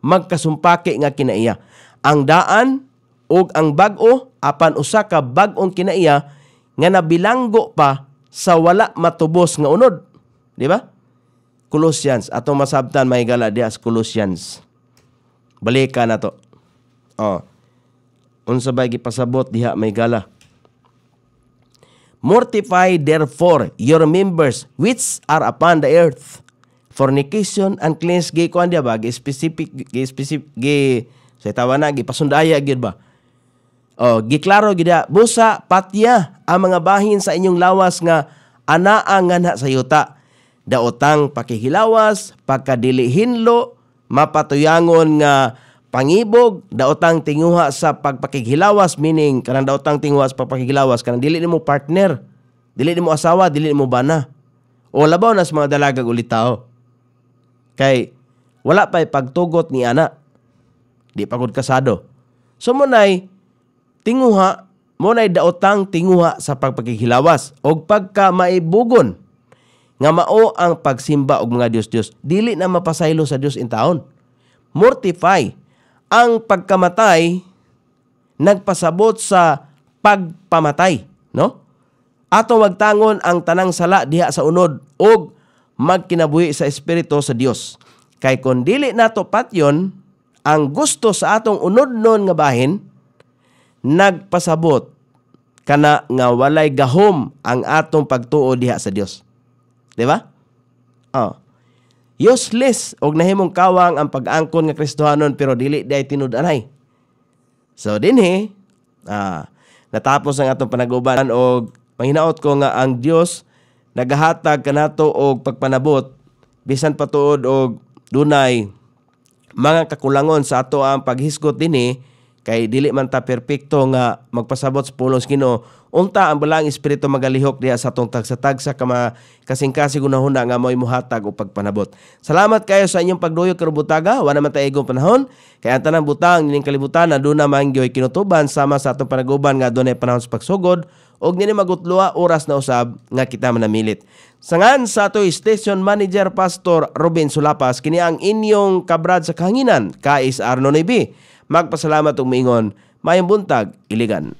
magkasumpake nga kinaiya. Ang daan ug ang bag-o apan usa ka bag-ong kinaiya nga nabilanggo pa sa wala matubos nga unod. Di ba? Colossians. Atong masabtan may gala diya sa Colossians. Balika na to. Oh. Unsa ba gipasabot diha may gala. Mortify therefore your members which are upon the earth. Fornication and cleanse gay kuan diya ba? Gi specific gi specific gay, sa tawa na gi pasundaya gyud ba? O, giklaro gida, busa patya ang mga bahin sa inyong lawas nga anaa nga na sa yuta. Daotang pakihilawas, pagkadilihinlo, mapatuyangon nga pangibog, daotang tinguha sa pagpakihilawas, meaning kanang daotang tinguha sa pagpakihilawas, kanang dili ni mo partner, dili ni mo asawa, dili ni mo bana. O labaw na sa mga dalagang ulit tao. Kay, wala pa'y pagtugot ni ana. Di pagod kasado. So, tinguha mo nay daotang tinguha sa pagpaghilawas og pagka maibugon nga mao ang pagsimba og mga Diyos-Diyos. dili na mapasaylo sa Dios in taon mortify ang pagkamatay nagpasabot sa pagpamatay no ato magtangon ang tanang sala diha sa unod og magkinabuhi sa espiritu sa Dios kay kun dili nato patyon ang gusto sa atong unod-non nga bahin nagpasabot kana nga walay gahom ang atong pagtuo diha sa Dios. Di ba? Oh. Useless og nahimong kawang ang pag-angkon nga Kristohanon pero dili dai tinud-anay. So dinhi ah, natapos ang atong panaguban og mahinaot ko nga ang Dios nagahatag kanato og pagpanabot bisan patuod og dunay mga kakulangon sa ato ang paghisgot dinhi kay dili man ta perpekto nga magpasabot sa pulong sa Ginoo unta ang balang espiritu magalihok diha sa atong tagsa-tagsa kama kasing-kasing unahuna nga mo'y muhatag o pagpanabot salamat kayo sa inyong pagduyo karo butaga wa naman ta igong panahon kay ang tanang butang ining kalibutan na na mangyoy kinutuban sama sa atong panaguban nga dunay panahon sa pagsugod og nini magutloa oras na usab nga kita manamilit sangan sa ato station manager pastor Robin Sulapas kini ang inyong kabrad sa kahanginan kais Arno Nebi Magpasalamat umingon. miingon, buntag, iligan.